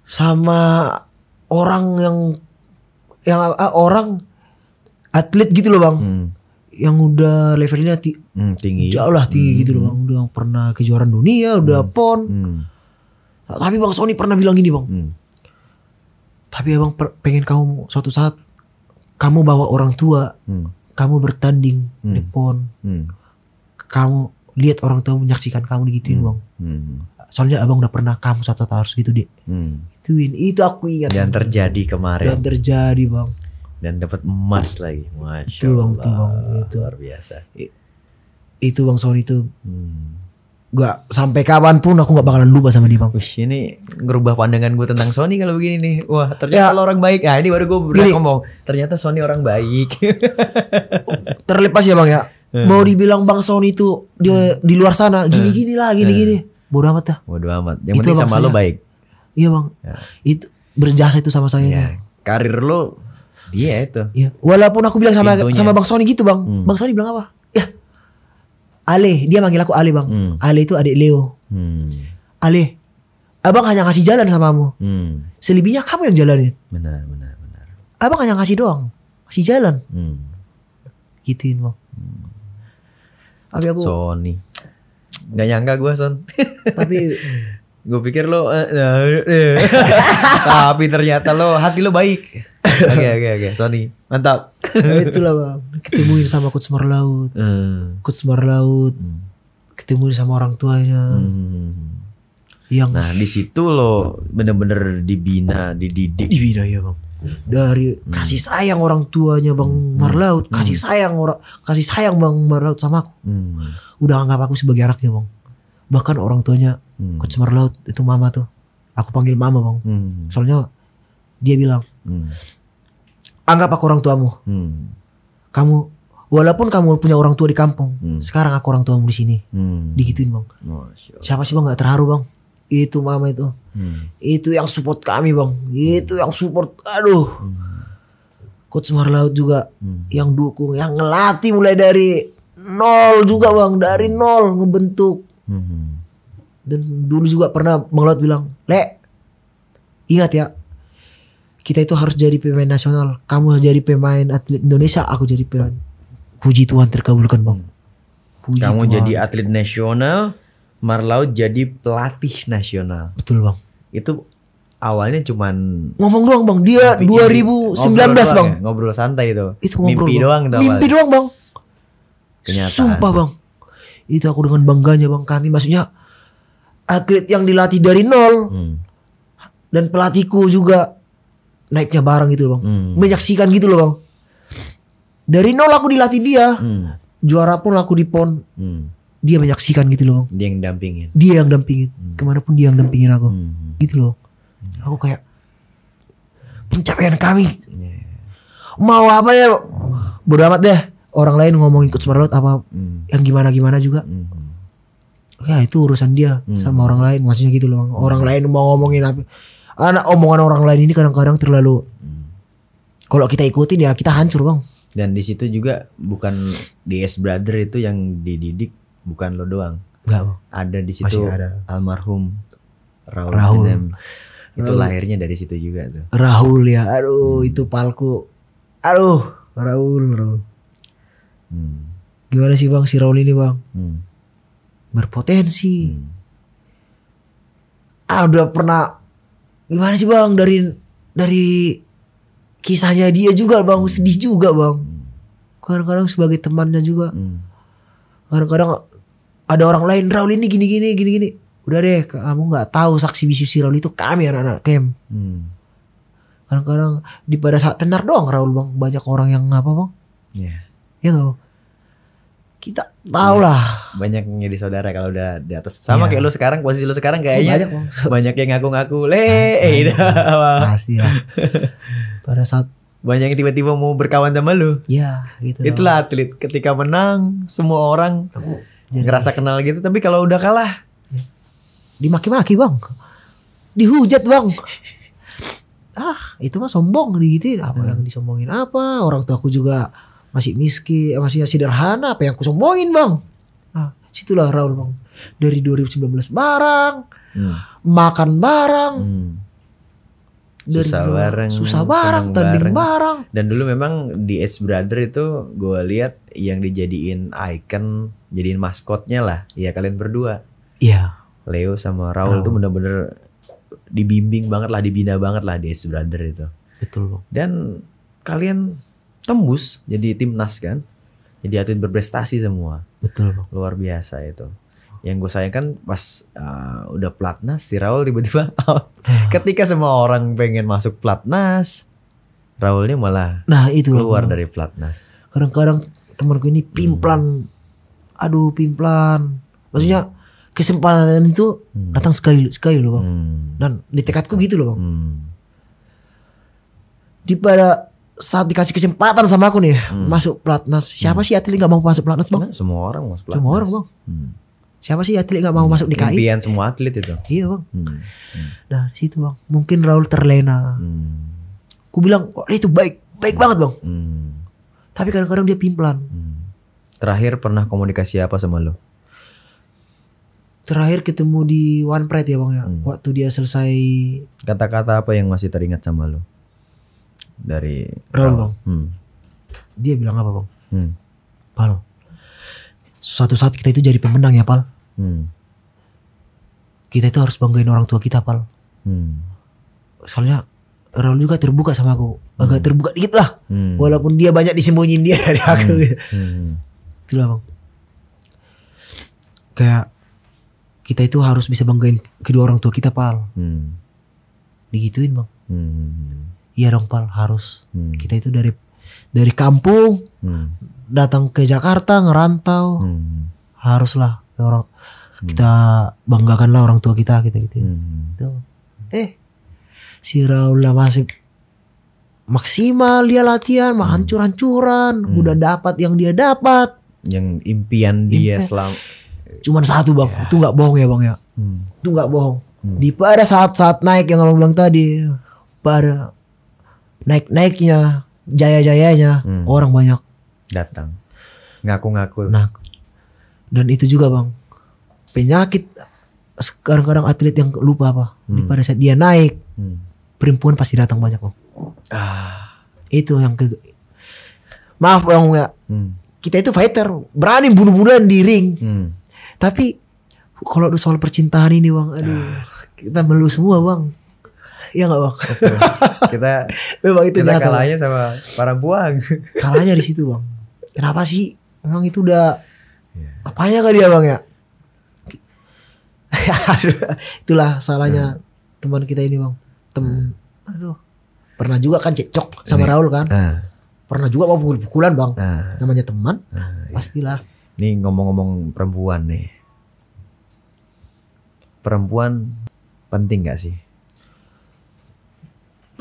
[SPEAKER 1] sama orang yang yang uh, orang atlet gitu loh bang. Hmm yang udah levelnya ti hmm, tinggi jauh lah tinggi hmm, gitu loh hmm. bang udah pernah kejuaraan dunia udah hmm. pon hmm. Nah, tapi bang Sony pernah bilang gini bang hmm. tapi abang pengen kamu suatu saat kamu bawa orang tua hmm. kamu bertanding hmm. di pon hmm. kamu lihat orang tua menyaksikan kamu gituin hmm. bang hmm. soalnya abang udah pernah kamu suatu saat harus gitu deh
[SPEAKER 3] hmm.
[SPEAKER 1] ituin itu aku ingat dan terjadi kemarin dan terjadi bang
[SPEAKER 3] dan dapat emas lagi masya itu bang,
[SPEAKER 1] itu itu. luar biasa itu bang Sony itu hmm. Gak sampai kapan pun aku gak bakalan lupa sama dia bang. Ush, ini
[SPEAKER 3] ngerubah pandangan gue tentang Sony kalau begini nih. Wah ternyata ya, lo orang baik. Ah ini baru gue berani ngomong. Ternyata Sony orang baik.
[SPEAKER 1] terlepas ya bang ya. Hmm. Mau dibilang bang Sony itu dia hmm. di luar sana hmm. gini-gini lah gini-gini. Hmm. Bodoh amat ya.
[SPEAKER 3] Bodoh amat. Yang itu penting sama saya. lo baik. Iya bang. Ya.
[SPEAKER 1] Itu berjasa itu sama saya. Ya.
[SPEAKER 3] Karir lo Iya itu. Iya.
[SPEAKER 1] Walaupun aku bilang sama Pintunya. sama Bang Sony gitu, Bang. Hmm. Bang Sony bilang apa? Ya. Ale, dia manggil aku Ale, Bang. Hmm. Ale itu adik Leo. Hmm. Ale, Abang hanya ngasih jalan samamu. Hmm. Selebihnya kamu yang jalanin.
[SPEAKER 2] Benar, benar,
[SPEAKER 1] benar. Abang hanya ngasih doang, ngasih jalan. Hmm. Gituin, Bang. Hmm. Tapi aku
[SPEAKER 3] Sony. Gak nyangka gue Son Tapi Gue pikir lo uh, uh, uh, Tapi ternyata lo Hati lo baik Oke oke oke, Sony, mantap. Nah, itulah bang,
[SPEAKER 1] ketemuin sama coach Marlaut, hmm. coach Marlaut, hmm. ketemuin sama orang tuanya. Hmm. Yang nah di
[SPEAKER 3] situ lo bener-bener dibina, dididik. Dibina
[SPEAKER 1] ya bang. Hmm. Dari hmm. kasih sayang orang tuanya bang hmm. Marlaut, hmm. kasih sayang orang, kasih sayang bang Marlaut sama aku. Hmm. Udah anggap aku sebagai anaknya bang. Bahkan orang tuanya hmm. coach Marlaut itu mama tuh. Aku panggil mama bang. Hmm. Soalnya dia bilang Hmm. Anggap aku orang tuamu. Hmm. Kamu walaupun kamu punya orang tua di kampung, hmm. sekarang aku orang tuamu di sini. Hmm. Digituin, Bang. Oh, Siapa sih Bang nggak terharu, Bang? Itu mama itu. Hmm. Itu yang support kami, Bang. Itu yang support. Aduh. Hmm. Coach Marlaut juga hmm. yang dukung, yang ngelatih mulai dari nol juga bang, dari nol ngebentuk. Hmm. Dan dulu juga pernah Bang Laut bilang, lek, ingat ya, kita itu harus jadi pemain nasional kamu harus jadi pemain atlet Indonesia aku jadi pemain puji Tuhan terkabulkan bang puji kamu Tuhan. jadi
[SPEAKER 3] atlet nasional Marlaut jadi pelatih nasional betul bang itu awalnya cuman
[SPEAKER 1] ngomong doang bang dia 2019 ngobrol doang bang ya?
[SPEAKER 3] ngobrol santai itu itu ngobrol mimpi bang. doang itu mimpi doang bang Kenyataan. sumpah
[SPEAKER 1] bang itu aku dengan bangganya bang kami maksudnya atlet yang dilatih dari nol hmm. dan pelatihku juga naiknya bareng gitu loh bang hmm. menyaksikan gitu loh bang dari nol aku dilatih dia hmm. juara pun aku di pon hmm. dia menyaksikan gitu loh bang dia yang dampingin dia yang dampingin hmm. kemanapun dia yang dampingin aku hmm. gitu loh hmm. aku kayak pencapaian kami yeah. mau apa ya bodo amat deh orang lain ngomong ikut Smartload apa hmm. yang gimana gimana juga hmm. ya itu urusan dia hmm. sama orang lain maksudnya gitu loh Orang orang hmm. lain mau ngomongin apa anak omongan orang lain ini kadang-kadang terlalu hmm. kalau kita ikutin ya kita hancur bang
[SPEAKER 3] dan di situ juga bukan DS Brother itu yang dididik bukan lo doang Gak, ada di situ ada. almarhum Raul, Raul. itu Raul. lahirnya dari situ juga tuh Raul
[SPEAKER 1] ya aduh hmm. itu palku aduh Raul Raul hmm. gimana sih bang si Raul ini bang hmm. berpotensi hmm. ah udah pernah gimana sih bang dari dari kisahnya dia juga bang sedih juga bang kadang-kadang sebagai temannya juga hmm. kadang-kadang ada orang lain Raul ini gini gini gini gini udah deh kamu nggak tahu saksi bisu si Raul itu kami anak-anak kem hmm. kadang-kadang di pada saat tenar doang Raul bang banyak orang yang apa bang yeah. ya iya gak bang kita Tahu lah.
[SPEAKER 3] Banyak yang jadi saudara kalau udah di atas. Sama iya. kayak lu sekarang, posisi lu sekarang kayaknya banyak, banyak yang ngaku-ngaku. Le, ah, eh, pasti lah. Pada saat banyak yang tiba-tiba mau berkawan sama lu.
[SPEAKER 1] Iya, gitu.
[SPEAKER 3] Itulah dong. atlet ketika menang semua orang Aku, ngerasa kenal gitu, tapi kalau udah kalah ya.
[SPEAKER 1] dimaki-maki, Bang. Dihujat, Bang. ah, itu mah sombong gitu. Apa hmm. yang disombongin apa? Orang tuaku juga masih miskin, eh, masih sederhana apa yang aku bang. Nah, situlah Raul bang. Dari 2019 barang, hmm. makan barang, hmm. Dari susah dulu, barang, susah barang, tanding barang. barang.
[SPEAKER 3] Dan dulu memang di S Brother itu gue lihat yang dijadiin icon, jadiin maskotnya lah. Iya kalian berdua. Iya. Leo sama Raul, Raul. tuh bener-bener dibimbing banget lah, dibina banget lah di S Brother itu. Betul Dan kalian tembus jadi timnas kan. Jadi atlet berprestasi semua. Betul. Luar biasa itu. Yang gue sayang kan pas uh, udah platnas si Raul tiba-tiba out. Ah. Ketika semua orang pengen masuk platnas, Raulnya malah nah itu keluar dari platnas.
[SPEAKER 1] Kadang-kadang temanku ini hmm. pimplan. Hmm. Aduh, pimplan. Maksudnya hmm. kesempatan itu hmm. datang sekali sekali loh, Bang. Hmm. Dan di tekadku gitu loh, Bang. Hmm. Di pada saat dikasih kesempatan sama aku nih hmm. masuk pelatnas siapa hmm. sih atlet nggak mau masuk pelatnas bang semua orang masuk pelatnas semua orang bang hmm. siapa sih atlet nggak mau hmm. masuk KI
[SPEAKER 3] impian semua atlet itu iya bang hmm. Hmm.
[SPEAKER 1] nah situ bang mungkin Raul terlena hmm. ku bilang oh, itu baik baik hmm. banget bang hmm. tapi kadang-kadang dia pimplan hmm.
[SPEAKER 3] terakhir pernah komunikasi apa sama lo
[SPEAKER 1] terakhir ketemu di One Pride ya bang ya hmm. waktu dia selesai
[SPEAKER 3] kata-kata apa yang masih teringat sama lo dari Brown bang. Hmm.
[SPEAKER 1] Dia bilang apa bang? Hmm. Pal, suatu saat kita itu jadi pemenang ya pal. Hmm. Kita itu harus banggain orang tua kita pal. Hmm. Soalnya Raul juga terbuka sama aku, agak hmm. terbuka dikit lah, hmm. walaupun dia banyak disembunyiin dia dari aku. Hmm. Hmm. Itulah bang. Kayak kita itu harus bisa banggain kedua orang tua kita pal. Hmm. Digituin bang.
[SPEAKER 2] Hmm
[SPEAKER 1] Iya dong pal harus. Hmm. Kita itu dari dari kampung hmm. datang ke Jakarta ngerantau hmm. haruslah orang hmm. kita banggakanlah orang tua kita gitu gitu. Hmm. Eh si Raul masih maksimal dia latihan, mah hmm. hancur-hancuran, hmm. udah dapat yang dia dapat.
[SPEAKER 3] Yang impian dia impian. selama
[SPEAKER 1] cuman satu bang, ya. itu nggak bohong ya bang ya, hmm. itu nggak bohong. Hmm. Di pada saat-saat naik yang abang bilang tadi, pada naik-naiknya, jaya-jayanya hmm. orang banyak
[SPEAKER 3] datang. Ngaku-ngaku. Nah.
[SPEAKER 1] Dan itu juga, Bang. Penyakit sekarang-kadang atlet yang lupa apa? Hmm. Pada saat dia naik, hmm. perempuan pasti datang banyak, Bang. Ah. Itu yang ke Maaf, Bang, ya. Hmm. Kita itu fighter, berani bunuh-bunuhan di ring. Hmm. Tapi kalau soal percintaan ini, Bang, aduh, ah. kita melu semua, Bang Iya nggak bang? Kita memang itu kita kalahnya
[SPEAKER 3] sama para
[SPEAKER 1] buang. kalahnya di situ bang. Kenapa sih? Memang itu udah yeah. apa ya kali ya bang ya? Itulah salahnya hmm. teman kita ini bang. Tem, hmm. aduh. Pernah juga kan cekcok sama ini, Raul kan? hmm. Pernah juga mau pukul-pukulan bang. hmm. Namanya teman, hmm. pastilah. Ini ngomong-ngomong perempuan
[SPEAKER 3] nih. Perempuan penting gak sih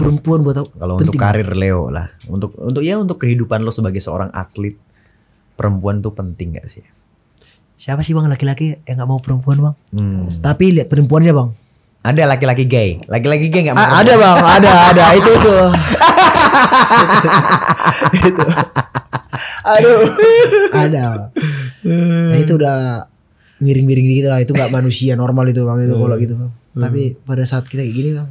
[SPEAKER 1] perempuan buat aku kalau untuk karir
[SPEAKER 3] Leo lah untuk untuk ya untuk kehidupan lo sebagai seorang atlet perempuan tuh penting gak sih
[SPEAKER 1] siapa sih bang laki-laki yang nggak mau perempuan bang hmm. tapi lihat perempuannya bang
[SPEAKER 3] ada laki-laki gay laki-laki gay nggak mau ada bang ada ada itu itu
[SPEAKER 1] itu aduh ada nah, itu udah miring-miring gitu lah itu nggak manusia normal itu bang itu kalau hmm. gitu bang tapi hmm. pada saat kita kayak gini bang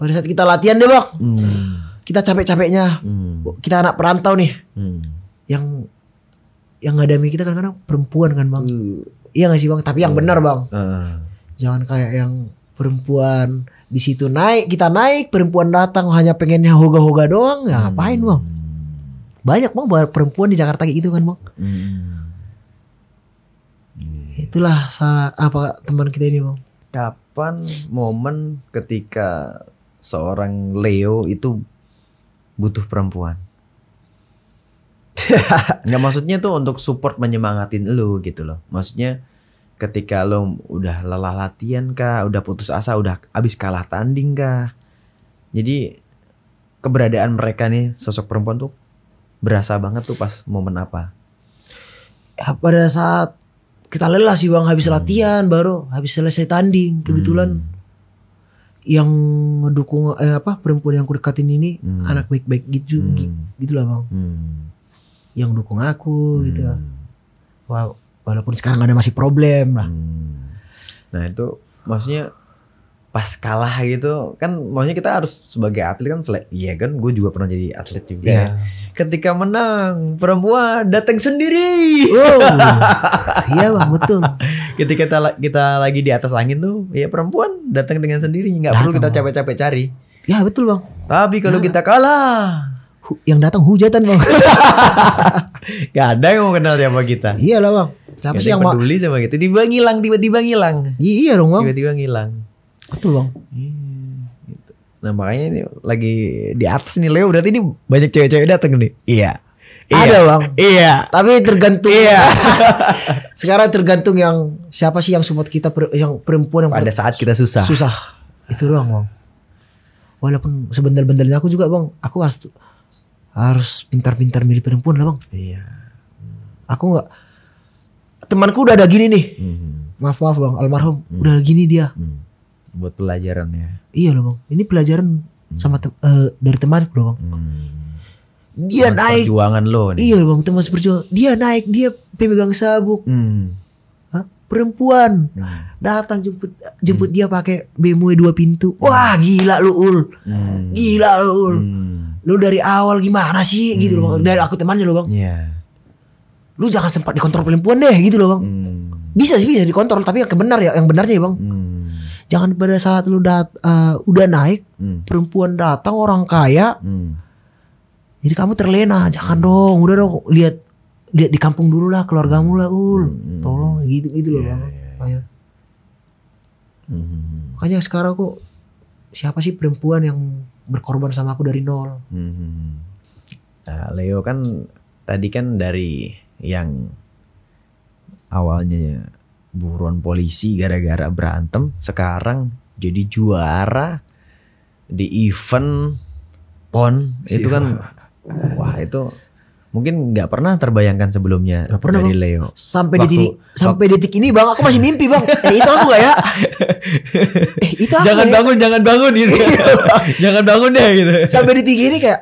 [SPEAKER 1] pada saat kita latihan deh bok, hmm. kita capek-capeknya, hmm. kita anak perantau nih, hmm. yang yang ngadami kita kadang-kadang perempuan kan bang, hmm. iya gak sih bang? Tapi yang hmm. benar bang, hmm. jangan kayak yang perempuan di situ naik, kita naik, perempuan datang hanya pengennya hoga-hoga doang, ya, ngapain bang? Hmm. Banyak bang perempuan di Jakarta kayak gitu kan bang. Hmm. Itulah salah apa teman kita ini bang.
[SPEAKER 3] Kapan momen ketika seorang Leo itu butuh perempuan. Nggak maksudnya tuh untuk support menyemangatin lu gitu loh. Maksudnya ketika lo udah lelah latihan kah, udah putus asa, udah abis kalah tanding kah. Jadi keberadaan mereka nih sosok perempuan tuh berasa banget tuh pas momen apa?
[SPEAKER 1] Ya, pada saat kita lelah sih bang habis hmm. latihan baru habis selesai tanding kebetulan hmm yang ngedukung eh, apa perempuan yang kudekatin ini hmm. anak baik-baik gitu hmm. gitu lah bang hmm. yang dukung aku gitu hmm. gitu Wah, walaupun sekarang ada masih problem lah hmm.
[SPEAKER 3] nah itu maksudnya pas kalah gitu kan maksudnya kita harus sebagai atlet kan selek iya kan gue juga pernah jadi atlet juga yeah. ketika menang perempuan datang sendiri oh iya bang betul ketika kita kita lagi di atas angin tuh ya perempuan datang dengan sendirinya nggak perlu kita capek-capek cari ya betul bang tapi kalau ya. kita kalah
[SPEAKER 1] yang datang hujatan bang
[SPEAKER 3] Gak ada yang mau kenal siapa kita iya lah bang siapa sih yang peduli sama kita tiba-tiba ngilang tiba-tiba ngilang iya dong bang tiba-tiba ngilang
[SPEAKER 1] betul bang iya,
[SPEAKER 3] gitu. nah makanya ini lagi di atas nih Leo berarti ini banyak cewek-cewek datang nih iya
[SPEAKER 1] Iya. Ada bang. Iya. Tapi tergantung. Iya. Ya. Sekarang tergantung yang siapa sih yang support kita yang perempuan yang pada saat kita susah. Susah. Itu doang bang. Walaupun sebendel-bendelnya aku juga bang, aku harus harus pintar-pintar milih perempuan lah bang. Iya. Aku nggak temanku udah ada gini nih. Mm-hmm. Maaf maaf bang, almarhum mm-hmm. udah gini dia.
[SPEAKER 3] Mm-hmm. Buat pelajaran ya.
[SPEAKER 1] Iya loh bang. Ini pelajaran hmm sama te- uh, dari temanku loh bang. hmm dia mas naik perjuangan
[SPEAKER 3] lo nih. iya bang
[SPEAKER 1] teman seperjuangan dia naik dia pemegang sabuk hmm. Hah? perempuan hmm. datang jemput jemput hmm. dia pakai BMW dua pintu hmm. wah gila lu ul hmm. gila lu ul hmm. lu dari awal gimana sih hmm. gitu loh bang hmm. dari aku temannya lo bang yeah. lu jangan sempat dikontrol perempuan deh gitu loh bang hmm. bisa sih bisa dikontrol tapi yang kebenar, ya yang benarnya ya bang hmm. jangan pada saat lu dat uh, udah naik hmm. perempuan datang orang kaya hmm jadi kamu terlena, jangan dong. Udah dong lihat lihat di kampung dulu lah keluargamu lah ul hmm. tolong gitu gitu loh yeah, bang yeah, iya.
[SPEAKER 3] Hmm.
[SPEAKER 1] makanya sekarang kok siapa sih perempuan yang berkorban sama aku dari nol
[SPEAKER 3] hmm. nah, Leo kan tadi kan dari yang awalnya ya, buruan polisi gara-gara berantem sekarang jadi juara di event pon itu iya. kan Wah itu mungkin nggak pernah terbayangkan sebelumnya gak pernah, dari bang. Leo. Sampai waktu, detik sampai
[SPEAKER 1] detik ini bang, aku masih mimpi bang. Eh, itu aku gak ya? Eh, itu aku jangan ya? bangun, jangan bangun gitu. Iya, jangan bangun deh gitu. Sampai detik ini kayak,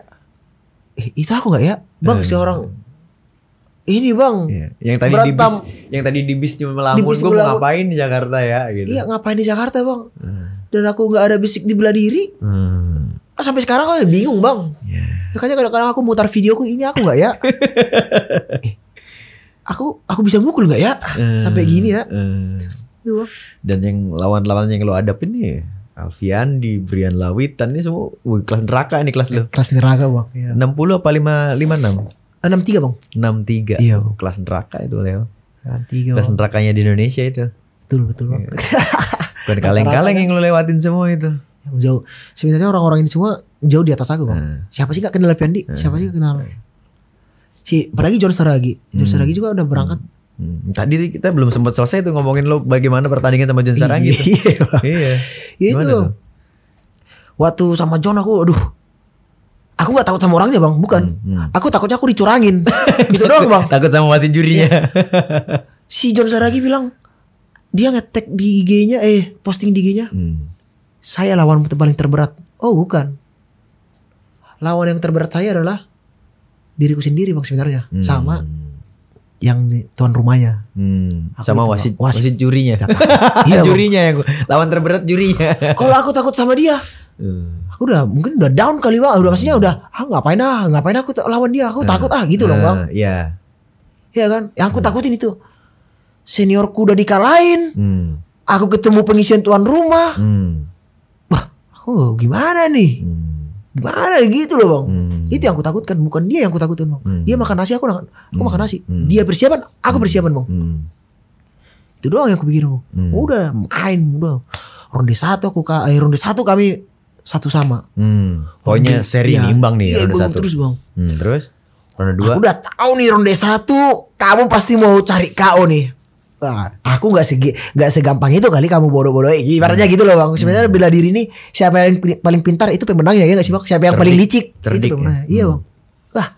[SPEAKER 1] eh, itu aku gak ya, bang si eh. orang ini bang iya. yang tadi di bis
[SPEAKER 3] yang tadi di bis cuma melamun gue mau ngapain di Jakarta ya gitu iya
[SPEAKER 1] ngapain di Jakarta bang hmm. dan aku nggak ada bisik di belah diri hmm. Ah, sampai sekarang aku bingung bang yeah Makanya kadang-kadang aku mutar videoku ini aku nggak ya. eh, aku aku bisa mukul nggak ya? Hmm, Sampai gini ya.
[SPEAKER 3] Hmm. Dan yang lawan-lawan yang lo hadapin nih Alfian di Brian Lawitan ini semua wih, kelas neraka ini kelas lo.
[SPEAKER 1] Kelas neraka bang. Ya.
[SPEAKER 3] 60 apa 5 56? 63 bang. 63. Iya bang. Kelas neraka itu Leo. 63. Kelas bang. nerakanya di Indonesia
[SPEAKER 1] itu. Betul betul bang. Iya.
[SPEAKER 3] Bukan kaleng-kaleng
[SPEAKER 1] yang lo lewatin semua itu. Yang jauh. Sebenarnya orang-orang ini semua jauh di atas aku bang. Hmm. Siapa sih gak kenal Fendi? Hmm. Siapa sih gak kenal? Si apalagi John Saragi. John hmm. Saragi juga udah berangkat.
[SPEAKER 3] Hmm. hmm. Tadi kita belum sempat selesai tuh ngomongin lo bagaimana pertandingan sama John Saragi. Iya. iya. iya.
[SPEAKER 1] Ya itu. Waktu sama John aku aduh Aku gak takut sama orangnya bang, bukan. Hmm, hmm. Aku takutnya aku dicurangin,
[SPEAKER 3] gitu doang bang. Takut sama wasit jurinya. Iya.
[SPEAKER 1] si John Saragi bilang dia ngetek di IG-nya, eh posting di IG-nya, hmm. saya lawan paling terberat. Oh bukan, lawan yang terberat saya adalah diriku sendiri bang sebenarnya hmm. sama yang tuan rumahnya hmm. sama wasit, wasit wasit jurinya iya,
[SPEAKER 3] jurinya yang lawan terberat jurinya kalau aku takut sama dia hmm.
[SPEAKER 1] aku udah mungkin udah down kali bang udah hmm. maksudnya udah ah ngapain ah ngapain aku lawan dia aku hmm. takut ah gitu loh hmm. bang iya yeah. iya kan yang aku hmm. takutin itu seniorku udah dikalahin hmm. aku ketemu pengisian tuan rumah hmm. wah aku gimana nih hmm Gimana gitu loh bang hmm. Itu yang aku takutkan Bukan dia yang aku takutkan bang hmm. Dia makan nasi aku makan, aku makan hmm. nasi hmm. Dia persiapan Aku hmm. persiapan bang hmm. Itu doang yang aku pikir bang hmm. Udah main udah Ronde satu aku eh, Ronde satu kami Satu sama
[SPEAKER 2] hmm. Pokoknya seri ya, nimbang nih iya, ronde bang, satu. Terus bang hmm. Terus Ronde dua Aku udah
[SPEAKER 1] tahu nih ronde satu Kamu pasti mau cari KO nih Nah, aku gak segi gak segampang itu kali kamu bodoh-bodohin ibaratnya hmm. gitu loh bang sebenarnya hmm. bela diri ini siapa yang paling pintar itu pemenangnya ya, ya gak sih bang siapa yang cerdik, paling licik cerdik, itu pemenangnya ya. iya hmm. bang Wah,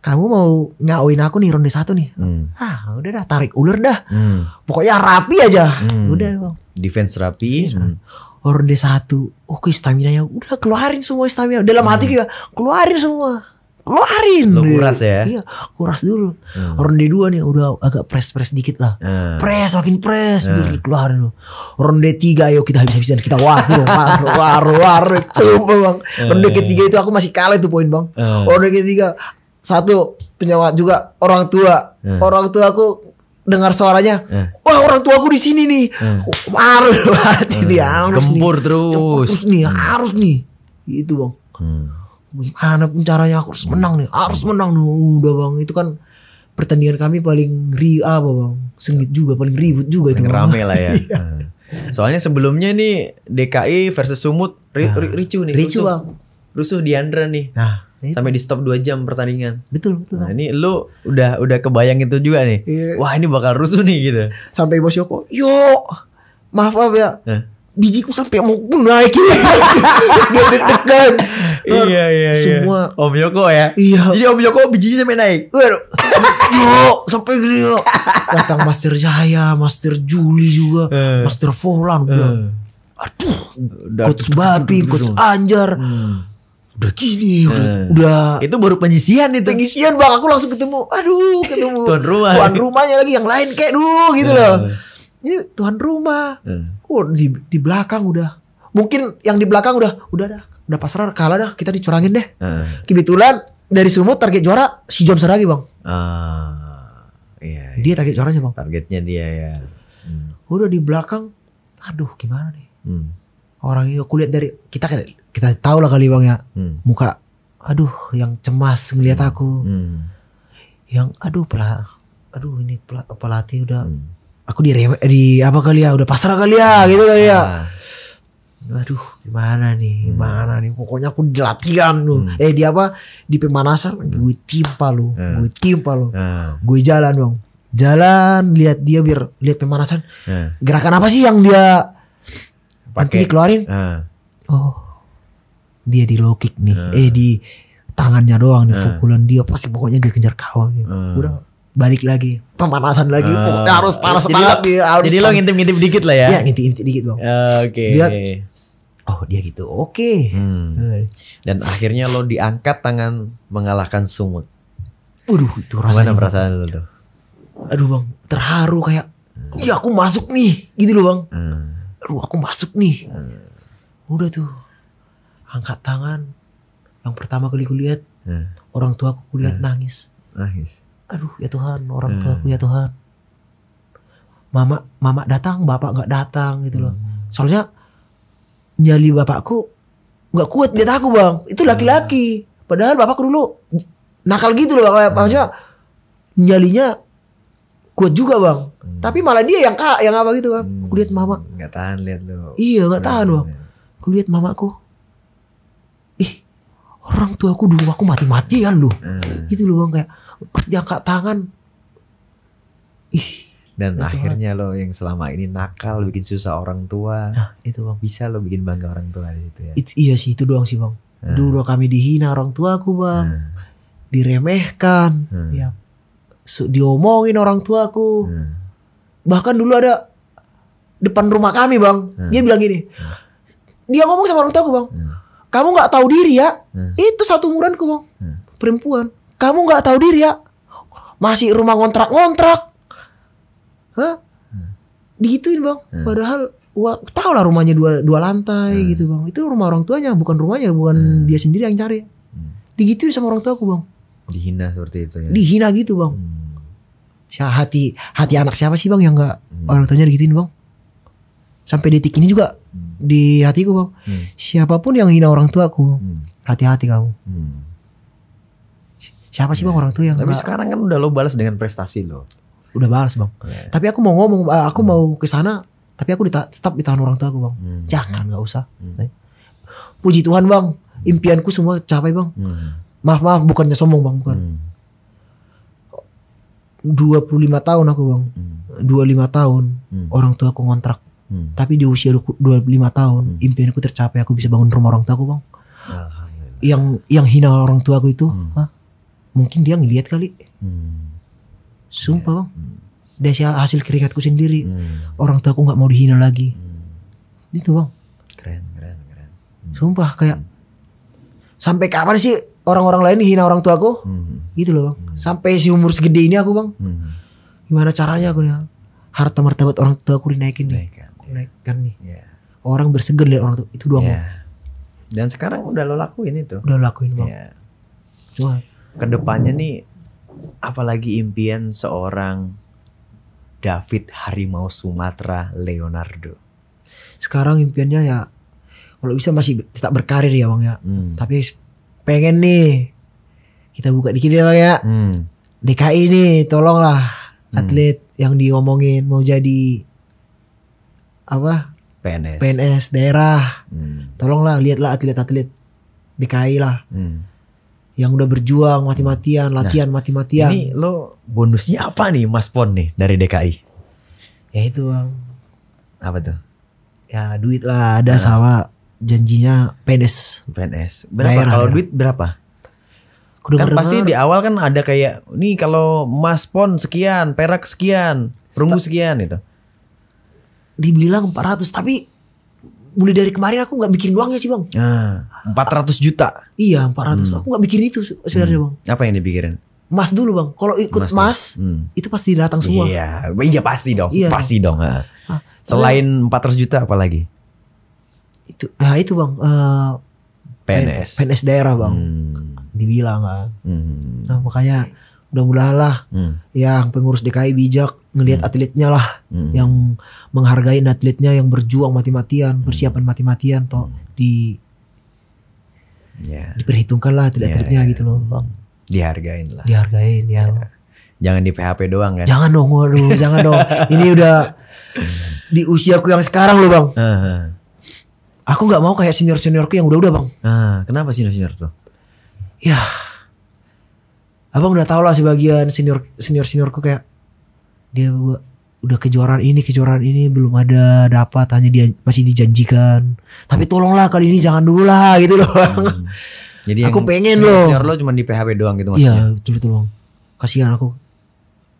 [SPEAKER 1] kamu mau nyawain aku nih ronde satu nih hmm. ah udah dah tarik ulur dah hmm. pokoknya rapi aja hmm. udah bang
[SPEAKER 3] defense rapi iya, Hmm.
[SPEAKER 1] ronde satu oke stamina ya udah keluarin semua stamina dalam hmm. hati juga keluarin semua keluarin lu kuras ya iya kuras dulu hmm. ronde dua nih udah agak press press dikit lah hmm. press makin press hmm. biar keluarin lu ronde tiga ayo kita habis habisan kita war war war war coba bang ronde ketiga itu aku masih kalah itu poin bang hmm. ronde ketiga satu penyewa juga orang tua hmm. orang tua aku dengar suaranya hmm. wah orang tua aku di sini nih
[SPEAKER 2] hmm. war hmm. ini harus gembur nih. terus terus
[SPEAKER 1] nih harus nih hmm. itu bang hmm gimana pun caranya aku harus menang nih harus menang nih udah bang itu kan pertandingan kami paling ri apa bang sengit juga paling ribut juga paling itu rame lah ya hmm. iya.
[SPEAKER 3] soalnya sebelumnya nih DKI versus Sumut ri, nah. ri, ricu nih ricu rusuh, bang rusuh Diandra nih nah itu. sampai di stop dua jam pertandingan betul betul nah, ini lu udah udah kebayang itu juga nih yeah. wah ini bakal rusuh nih gitu sampai bos
[SPEAKER 1] Yoko yuk maaf maaf ya nah bijiku sampai mau naik dia deg-degan iya iya semua iya. Om Yoko ya iya jadi Om Yoko bijinya sampai naik waduh yuk sampai gini yo datang Master Jaya, Master Juli juga uh, Master Volan uh, aduh udah, coach Bapi coach Anjar
[SPEAKER 3] hmm.
[SPEAKER 1] udah gini eh. udah, uh, udah
[SPEAKER 3] itu baru penyisian itu penyisian bang
[SPEAKER 1] aku langsung ketemu aduh ketemu tuan rumah tuan rumahnya lagi yang lain kayak dulu gitu loh ini tuan rumah Oh, di, di belakang udah. Mungkin yang di belakang udah udah dah, udah pasrah kalah dah, kita dicurangin deh. Uh. Kebetulan dari Sumut target juara si John Saragi, Bang.
[SPEAKER 3] Uh, iya, iya. Dia target juaranya, Bang. Targetnya dia ya.
[SPEAKER 1] Hmm. Udah di belakang, aduh gimana nih? Hmm. Orang ini aku lihat dari kita kita tahu lah kali Bang ya. Hmm. Muka aduh yang cemas ngelihat hmm. aku. Hmm. Yang aduh pelah aduh ini pelatih udah hmm aku di di apa kali ya udah pasrah kali ya gitu kali ya ah. aduh gimana nih hmm. gimana nih pokoknya aku dilatihan lu hmm. eh di apa di pemanasan gue timpa lu hmm. gue timpa lu hmm. gue jalan dong jalan lihat dia biar lihat pemanasan hmm. gerakan apa sih yang dia Pake. nanti dikeluarin hmm. oh dia di low kick nih hmm. eh di tangannya doang nih fukulan dia pasti pokoknya dia kejar kawan Hmm. udah balik lagi pemanasan lagi uh, Pokoknya harus panas jadi banget lo, harus jadi lo ngintip-ngintip dikit lah ya Iya ngintip-ngintip dikit bang uh, oke okay. dia
[SPEAKER 3] oh dia gitu oke okay. hmm. dan akhirnya lo diangkat tangan mengalahkan sumut
[SPEAKER 1] Waduh itu rasanya Gimana perasaan lo tuh aduh bang terharu kayak hmm. iya aku masuk nih gitu loh bang hmm. aduh aku masuk nih hmm. udah tuh angkat tangan yang pertama kali kulihat hmm. orang tua aku kulihat hmm. nangis nangis aduh ya Tuhan orang hmm. tuaku ya Tuhan mama mama datang bapak nggak datang gitu loh hmm. soalnya nyali bapakku nggak kuat lihat aku bang itu laki-laki hmm. padahal bapakku dulu nakal gitu loh kayak hmm. maksudnya nyalinya kuat juga bang hmm. tapi malah dia yang kak yang apa gitu bang hmm. aku lihat mama nggak tahan lihat lo iya nggak tahan bang iya. aku lihat mamaku ih orang tuaku dulu aku mati-matian loh hmm. gitu loh bang kayak kerja kak tangan
[SPEAKER 3] ih dan itu akhirnya lo yang selama ini nakal bikin susah orang tua nah, itu bang bisa lo bikin bangga orang tua di situ ya It,
[SPEAKER 1] iya sih itu doang sih bang hmm. dulu kami dihina orang tua aku bang hmm. diremehkan hmm. ya so, diomongin orang tuaku hmm. bahkan dulu ada depan rumah kami bang hmm. dia bilang gini dia ngomong sama orang aku bang hmm. kamu nggak tahu diri ya hmm. itu satu umuranku bang hmm. perempuan kamu nggak tahu diri ya masih rumah ngontrak-ngontrak Hah? Hmm. digituin bang hmm. padahal wah tau lah rumahnya dua dua lantai hmm. gitu bang itu rumah orang tuanya bukan rumahnya bukan hmm. dia sendiri yang cari hmm. digituin sama orang tuaku bang
[SPEAKER 3] dihina seperti itu ya
[SPEAKER 1] dihina gitu bang hmm. hati hati anak siapa sih bang yang nggak hmm. orang tuanya digituin bang sampai detik ini juga hmm. di hatiku bang hmm. siapapun yang hina orang tuaku hmm. hati-hati hmm. kamu hmm Siapa sih bang orang tua yang Tapi gak... sekarang
[SPEAKER 3] kan udah lo balas dengan prestasi lo.
[SPEAKER 1] Udah balas bang. Yeah. Tapi aku mau ngomong, eh, aku hmm. mau ke sana, tapi aku dita tetap ditahan orang tua aku bang. Hmm. Jangan nggak usah. Hmm. Puji Tuhan bang, impianku semua tercapai bang. Hmm. Maaf maaf bukannya sombong bang bukan. Hmm. Dua puluh lima tahun aku bang. Hmm. dua Hmm. lima tahun hmm. orang tua aku ngontrak. Hmm. Tapi di usia dua lima tahun hmm. impianku tercapai aku bisa bangun rumah orang tua aku bang. Yang yang hina orang tua aku itu. Hmm mungkin dia ngelihat kali hmm. sumpah yeah. bang hmm. dari hasil keringatku sendiri hmm. orang tua aku nggak mau dihina lagi hmm. itu bang keren keren keren hmm. sumpah kayak hmm. sampai kapan sih orang-orang lain hina orang tua aku hmm. gitu loh bang hmm. sampai si umur segede ini aku bang hmm. gimana caranya aku nih harta martabat orang tua aku dinaikin nih naikkan, aku ya. naikkan nih yeah. orang berseger lihat orang tua itu doang yeah. Bang.
[SPEAKER 3] dan sekarang udah lo lakuin itu udah lo
[SPEAKER 1] lakuin bang yeah. cuma
[SPEAKER 3] kedepannya nih apalagi impian seorang David Harimau Sumatera Leonardo
[SPEAKER 1] sekarang impiannya ya kalau bisa masih tetap berkarir ya bang ya hmm. tapi pengen nih kita buka dikit ya bang ya hmm. DKI nih tolonglah hmm. atlet yang diomongin mau jadi apa PNS PNS daerah hmm. tolonglah lihatlah atlet-atlet DKI lah hmm yang udah berjuang mati-matian, nah, latihan nah, mati-matian. Ini lo
[SPEAKER 3] bonusnya apa nih Mas Pon nih dari DKI? Ya itu bang. Apa tuh?
[SPEAKER 1] Ya duit lah ada nah. sama janjinya PNS. PNS. Berapa? Kalau duit berapa?
[SPEAKER 3] Kudu kan pasti di awal kan ada kayak nih kalau Mas Pon sekian, perak sekian, perunggu sekian itu.
[SPEAKER 1] Dibilang 400 tapi mulai dari kemarin aku nggak bikin uangnya sih bang.
[SPEAKER 3] Ah, empat ratus juta. Iya empat ratus. Hmm. Aku
[SPEAKER 1] nggak bikin itu sebenarnya hmm. bang. Apa yang dipikirin? Mas dulu bang. Kalau ikut mas, mas hmm. itu pasti datang semua. Iya,
[SPEAKER 3] iya pasti dong, iya. pasti dong. Ah,
[SPEAKER 1] ah Selain
[SPEAKER 3] empat ratus juta apa lagi?
[SPEAKER 1] Itu, nah itu bang. Uh, eh, PNS. PNS daerah bang. Hmm. Dibilang ah Hmm. Nah makanya mudah-mudahan lah hmm. yang pengurus DKI bijak ngelihat hmm. atletnya lah hmm. yang menghargai atletnya yang berjuang mati-matian hmm. persiapan mati-matian toh hmm. di yeah. diperhitungkan lah atlet-atletnya ya, yeah, yeah. gitu loh bang dihargain lah dihargain ya yeah.
[SPEAKER 3] jangan di PHP doang kan jangan dong
[SPEAKER 1] waduh jangan dong ini udah di usiaku yang sekarang loh bang uh -huh. aku nggak mau kayak senior seniorku yang udah-udah bang uh, kenapa
[SPEAKER 3] senior senior tuh ya
[SPEAKER 1] abang udah tau lah sebagian senior senior seniorku kayak dia udah kejuaraan ini kejuaraan ini belum ada dapat hanya dia masih dijanjikan tapi tolonglah kali ini jangan dulu lah gitu loh hmm. jadi aku pengen loh senior lo cuma di
[SPEAKER 3] PHP doang gitu iya, maksudnya
[SPEAKER 1] iya tolong tolong kasihan aku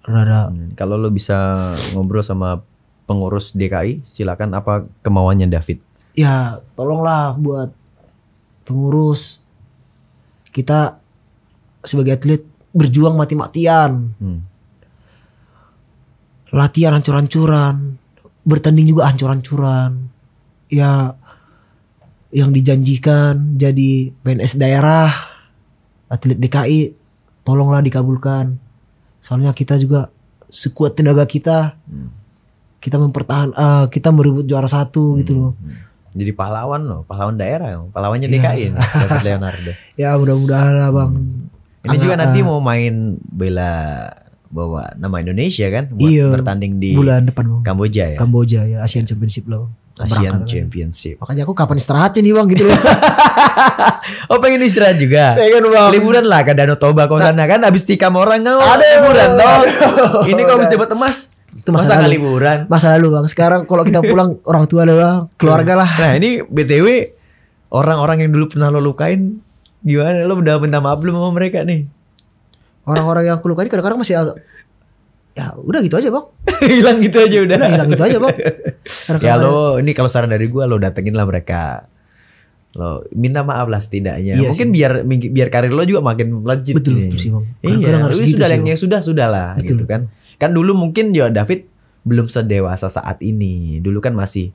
[SPEAKER 3] rada hmm. kalau lo bisa ngobrol sama pengurus DKI silakan apa kemauannya David
[SPEAKER 1] ya tolonglah buat pengurus kita sebagai atlet berjuang mati-matian. Hmm. Latihan hancur-hancuran, bertanding juga hancur-hancuran. Ya yang dijanjikan jadi PNS daerah, atlet DKI, tolonglah dikabulkan. Soalnya kita juga sekuat tenaga kita, hmm. kita mempertahan, uh, kita merebut juara satu hmm. gitu loh. Hmm.
[SPEAKER 3] Jadi pahlawan loh, pahlawan daerah, pahlawannya DKI, ya.
[SPEAKER 1] ya mudah-mudahan lah bang. Hmm
[SPEAKER 3] ini Angga, juga nanti mau main bela bawa nama Indonesia kan buat iya, bertanding di bulan depan bang. Kamboja ya.
[SPEAKER 1] Kamboja ya Asian Championship loh. Asian
[SPEAKER 3] Championship.
[SPEAKER 1] Makanya aku kapan istirahat nih bang gitu loh.
[SPEAKER 3] oh pengen istirahat juga. Pengen bang. Liburan lah ke Danau Toba kau nah, sana kan Abis tikam
[SPEAKER 1] orang nggak oh, Ada liburan dong. Oh, ini kau habis kan. dapat emas.
[SPEAKER 3] Itu masa, masa liburan.
[SPEAKER 1] Masa lalu bang. Sekarang kalau kita pulang orang tua lah, keluarga lah. Nah
[SPEAKER 3] ini btw orang-orang
[SPEAKER 1] yang dulu pernah lo lukain Gimana lo udah minta maaf belum sama mereka nih? Orang-orang yang aku lukai kadang-kadang masih ya udah gitu aja bang hilang gitu aja udah hilang gitu aja bang
[SPEAKER 3] Karena ya lo ini kalau saran dari gue lo datengin lah mereka lo minta maaf lah setidaknya iya mungkin sih. biar biar karir lo juga makin melejit betul, nih. betul sih bang Kadang -kadang iya gitu sudah yang, yang sudah sudah lah gitu kan kan dulu mungkin ya David belum sedewasa saat ini dulu kan masih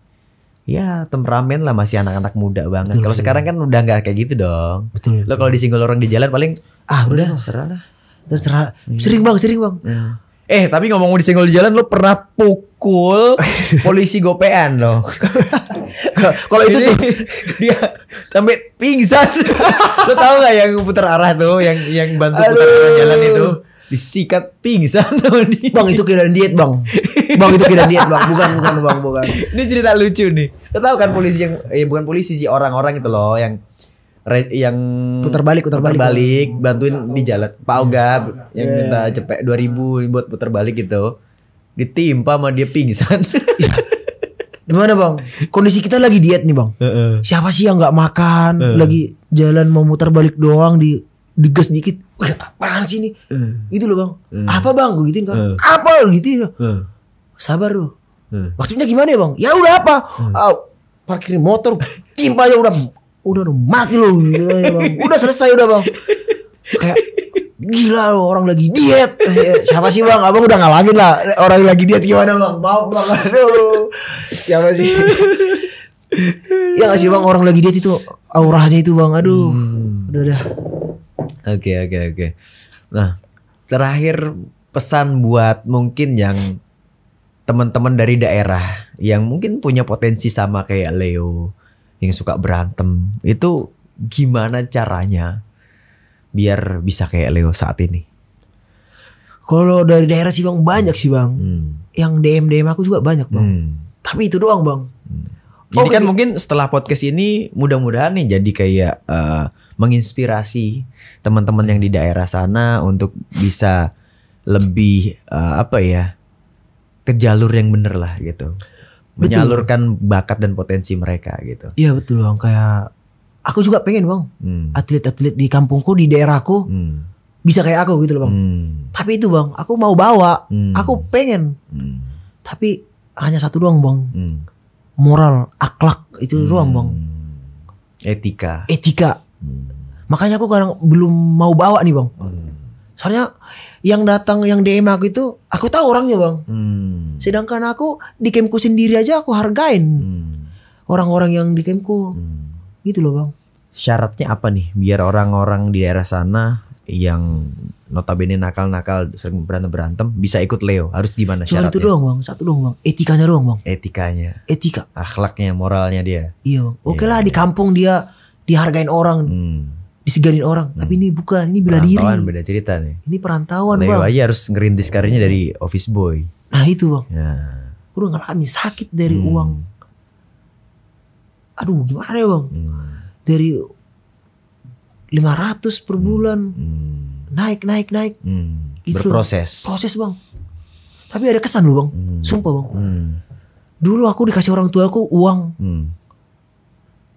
[SPEAKER 3] ya temperamen lah masih anak-anak muda banget. Kalau sekarang kan udah nggak kayak gitu dong. Betul. Lo kalau disinggol orang di jalan paling ah udah serah lah. Terserah. Hmm. Sering banget, sering bang. Hmm. Eh tapi ngomong disinggol di jalan lo pernah pukul polisi gopean lo. kalau itu tuh dia sampai pingsan. lo tau gak yang putar arah tuh, yang yang bantu putar arah jalan itu? disikat pingsan sama dia. Bang itu kira diet bang Bang itu kira diet bang Bukan bukan bang bukan Ini cerita lucu nih Kau tahu kan polisi yang eh, Bukan polisi sih orang-orang itu loh Yang re, yang putar balik putar balik, balik bantuin di jalan Pak Oga iya. yang minta minta cepet 2000 buat putar balik gitu ditimpa sama dia pingsan iya.
[SPEAKER 1] Gimana bang? Kondisi kita lagi diet nih bang. Uh -uh. Siapa sih yang nggak makan? Uh -uh. Lagi jalan mau mutar balik doang di digas dikit Wih, apaan sih ini? Hmm. Gitu loh bang. Hmm. Apa bang? Gue gituin kan. Hmm. Apa gituin Hmm. Sabar loh. Hmm. Maksudnya gimana ya bang? Ya udah apa? Hmm. Uh, parkirin motor, timpa aja udah, udah mati loh. Gitu ya, bang. Udah selesai udah bang. Kayak gila loh orang lagi diet siapa sih bang abang udah ngalamin lah orang lagi diet gimana bang maaf bang aduh siapa sih ya gak sih bang orang lagi diet itu aurahnya itu bang aduh hmm. udah udah
[SPEAKER 3] Oke okay, oke okay, oke. Okay. Nah terakhir pesan buat mungkin yang teman-teman dari daerah yang mungkin punya potensi sama kayak Leo yang suka berantem itu gimana caranya biar bisa kayak Leo saat ini?
[SPEAKER 1] Kalau dari daerah sih bang banyak sih bang. Hmm. Yang DM DM aku juga banyak bang. Hmm. Tapi itu doang bang. Hmm.
[SPEAKER 3] Jadi oh, kan mungkin setelah podcast ini mudah-mudahan nih jadi kayak uh, menginspirasi teman-teman yang di daerah sana untuk bisa lebih uh, apa ya ke jalur yang bener lah gitu
[SPEAKER 1] menyalurkan
[SPEAKER 3] betul. bakat dan potensi mereka gitu
[SPEAKER 1] iya betul bang kayak aku juga pengen bang hmm. atlet-atlet di kampungku di daerahku hmm. bisa kayak aku gitu loh bang hmm. tapi itu bang aku mau bawa hmm. aku pengen hmm. tapi hanya satu doang bang hmm. moral akhlak itu hmm. doang bang etika etika Hmm. Makanya aku kadang belum mau bawa nih bang. Hmm. Soalnya yang datang yang DM aku itu aku tahu orangnya bang. Hmm. Sedangkan aku di campku sendiri aja aku hargain hmm. orang-orang hmm. yang di campku. Hmm. Gitu loh bang.
[SPEAKER 3] Syaratnya apa nih biar orang-orang di daerah sana yang notabene nakal-nakal sering berantem-berantem bisa ikut Leo harus gimana Cuma syaratnya? itu doang
[SPEAKER 1] bang, satu doang bang, etikanya doang bang.
[SPEAKER 3] Etikanya. Etika. Akhlaknya, moralnya dia.
[SPEAKER 1] Iya Oke okay iya. yeah, lah di kampung dia dihargain orang, hmm. disegarin orang. Hmm. Tapi ini bukan, ini bela diri. Perantauan
[SPEAKER 3] beda cerita nih.
[SPEAKER 1] Ini perantauan Dari bang. aja
[SPEAKER 3] harus ngerintis karirnya dari office boy. Nah itu bang. Ya.
[SPEAKER 1] Gue udah ngalami sakit dari hmm. uang. Aduh gimana ya bang. Hmm. Dari 500 per hmm. bulan. Hmm. Naik, naik, naik. Hmm. Gitu Berproses. Loh. Proses bang. Tapi ada kesan lu bang. Hmm. Sumpah bang. Hmm. Dulu aku dikasih orang tua aku uang. Hmm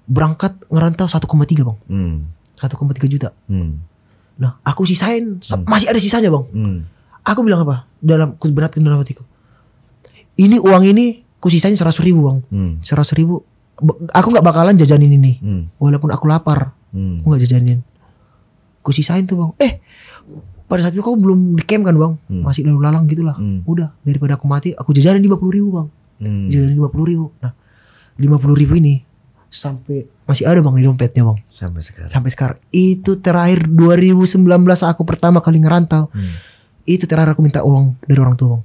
[SPEAKER 1] berangkat ngerantau 1,3 bang. Hmm. 1,3 juta. Hmm. Nah aku sisain hmm. masih ada sisanya bang. Hmm. Aku bilang apa dalam berat dalam hatiku. Ini uang ini ku sisain seratus ribu bang. Hmm. Seratus hmm. ribu. Aku nggak bakalan jajanin ini. Hmm. Walaupun aku lapar, hmm. aku nggak jajanin. Ku sisain tuh bang. Eh pada saat itu kau belum di camp kan bang, hmm. masih lalu lalang gitulah. Hmm. Udah daripada aku mati, aku jajanin lima puluh ribu bang. Hmm. Jajanin lima puluh ribu. Nah lima puluh ribu ini sampai masih ada bang di dompetnya bang
[SPEAKER 3] sampai sekarang
[SPEAKER 1] sampai sekarang itu terakhir 2019 aku pertama kali ngerantau hmm. itu terakhir aku minta uang dari orang tua bang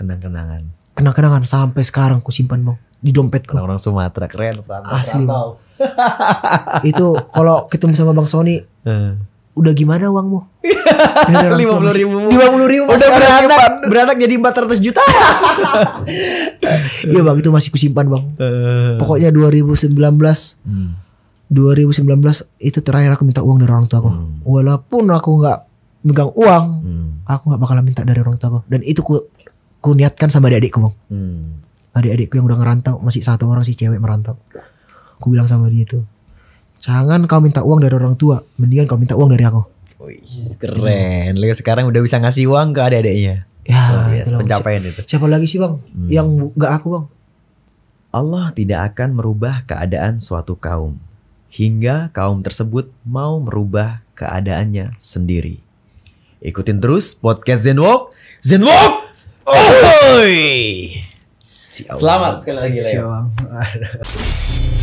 [SPEAKER 3] kenang-kenangan
[SPEAKER 1] kenang-kenangan sampai sekarang aku simpan bang di dompetku orang Sumatera keren perantau asli bang. itu kalau ketemu sama bang Sony hmm udah gimana uangmu? lima puluh ribu, lima puluh ribu, udah beranak,
[SPEAKER 3] beranak jadi empat ratus juta.
[SPEAKER 1] Iya bang, itu masih kusimpan bang. Eh. Pokoknya dua ribu 2019 sembilan 2019 hmm. itu terakhir aku minta uang dari orang tua Hmm. Walaupun aku nggak megang uang, hmm. aku nggak bakalan minta dari orang tua aku Dan itu ku, ku niatkan sama adik-adikku bang. Hmm. Adik-adikku yang udah ngerantau, masih satu orang si cewek merantau. Aku bilang sama dia tuh, Jangan kau minta uang dari orang tua, mendingan kau minta uang dari aku.
[SPEAKER 3] Wih, keren. Lihat sekarang udah bisa ngasih uang ke adik-adiknya. Ya, oh, yes. Iya, pencapaian si itu.
[SPEAKER 1] Siapa lagi sih, Bang? Hmm. Yang gak aku, Bang.
[SPEAKER 3] Allah tidak akan merubah keadaan suatu kaum hingga kaum tersebut mau merubah keadaannya sendiri. Ikutin terus podcast Zenwalk. Zenwalk. Oi.
[SPEAKER 1] Selamat sekali lagi, Leo.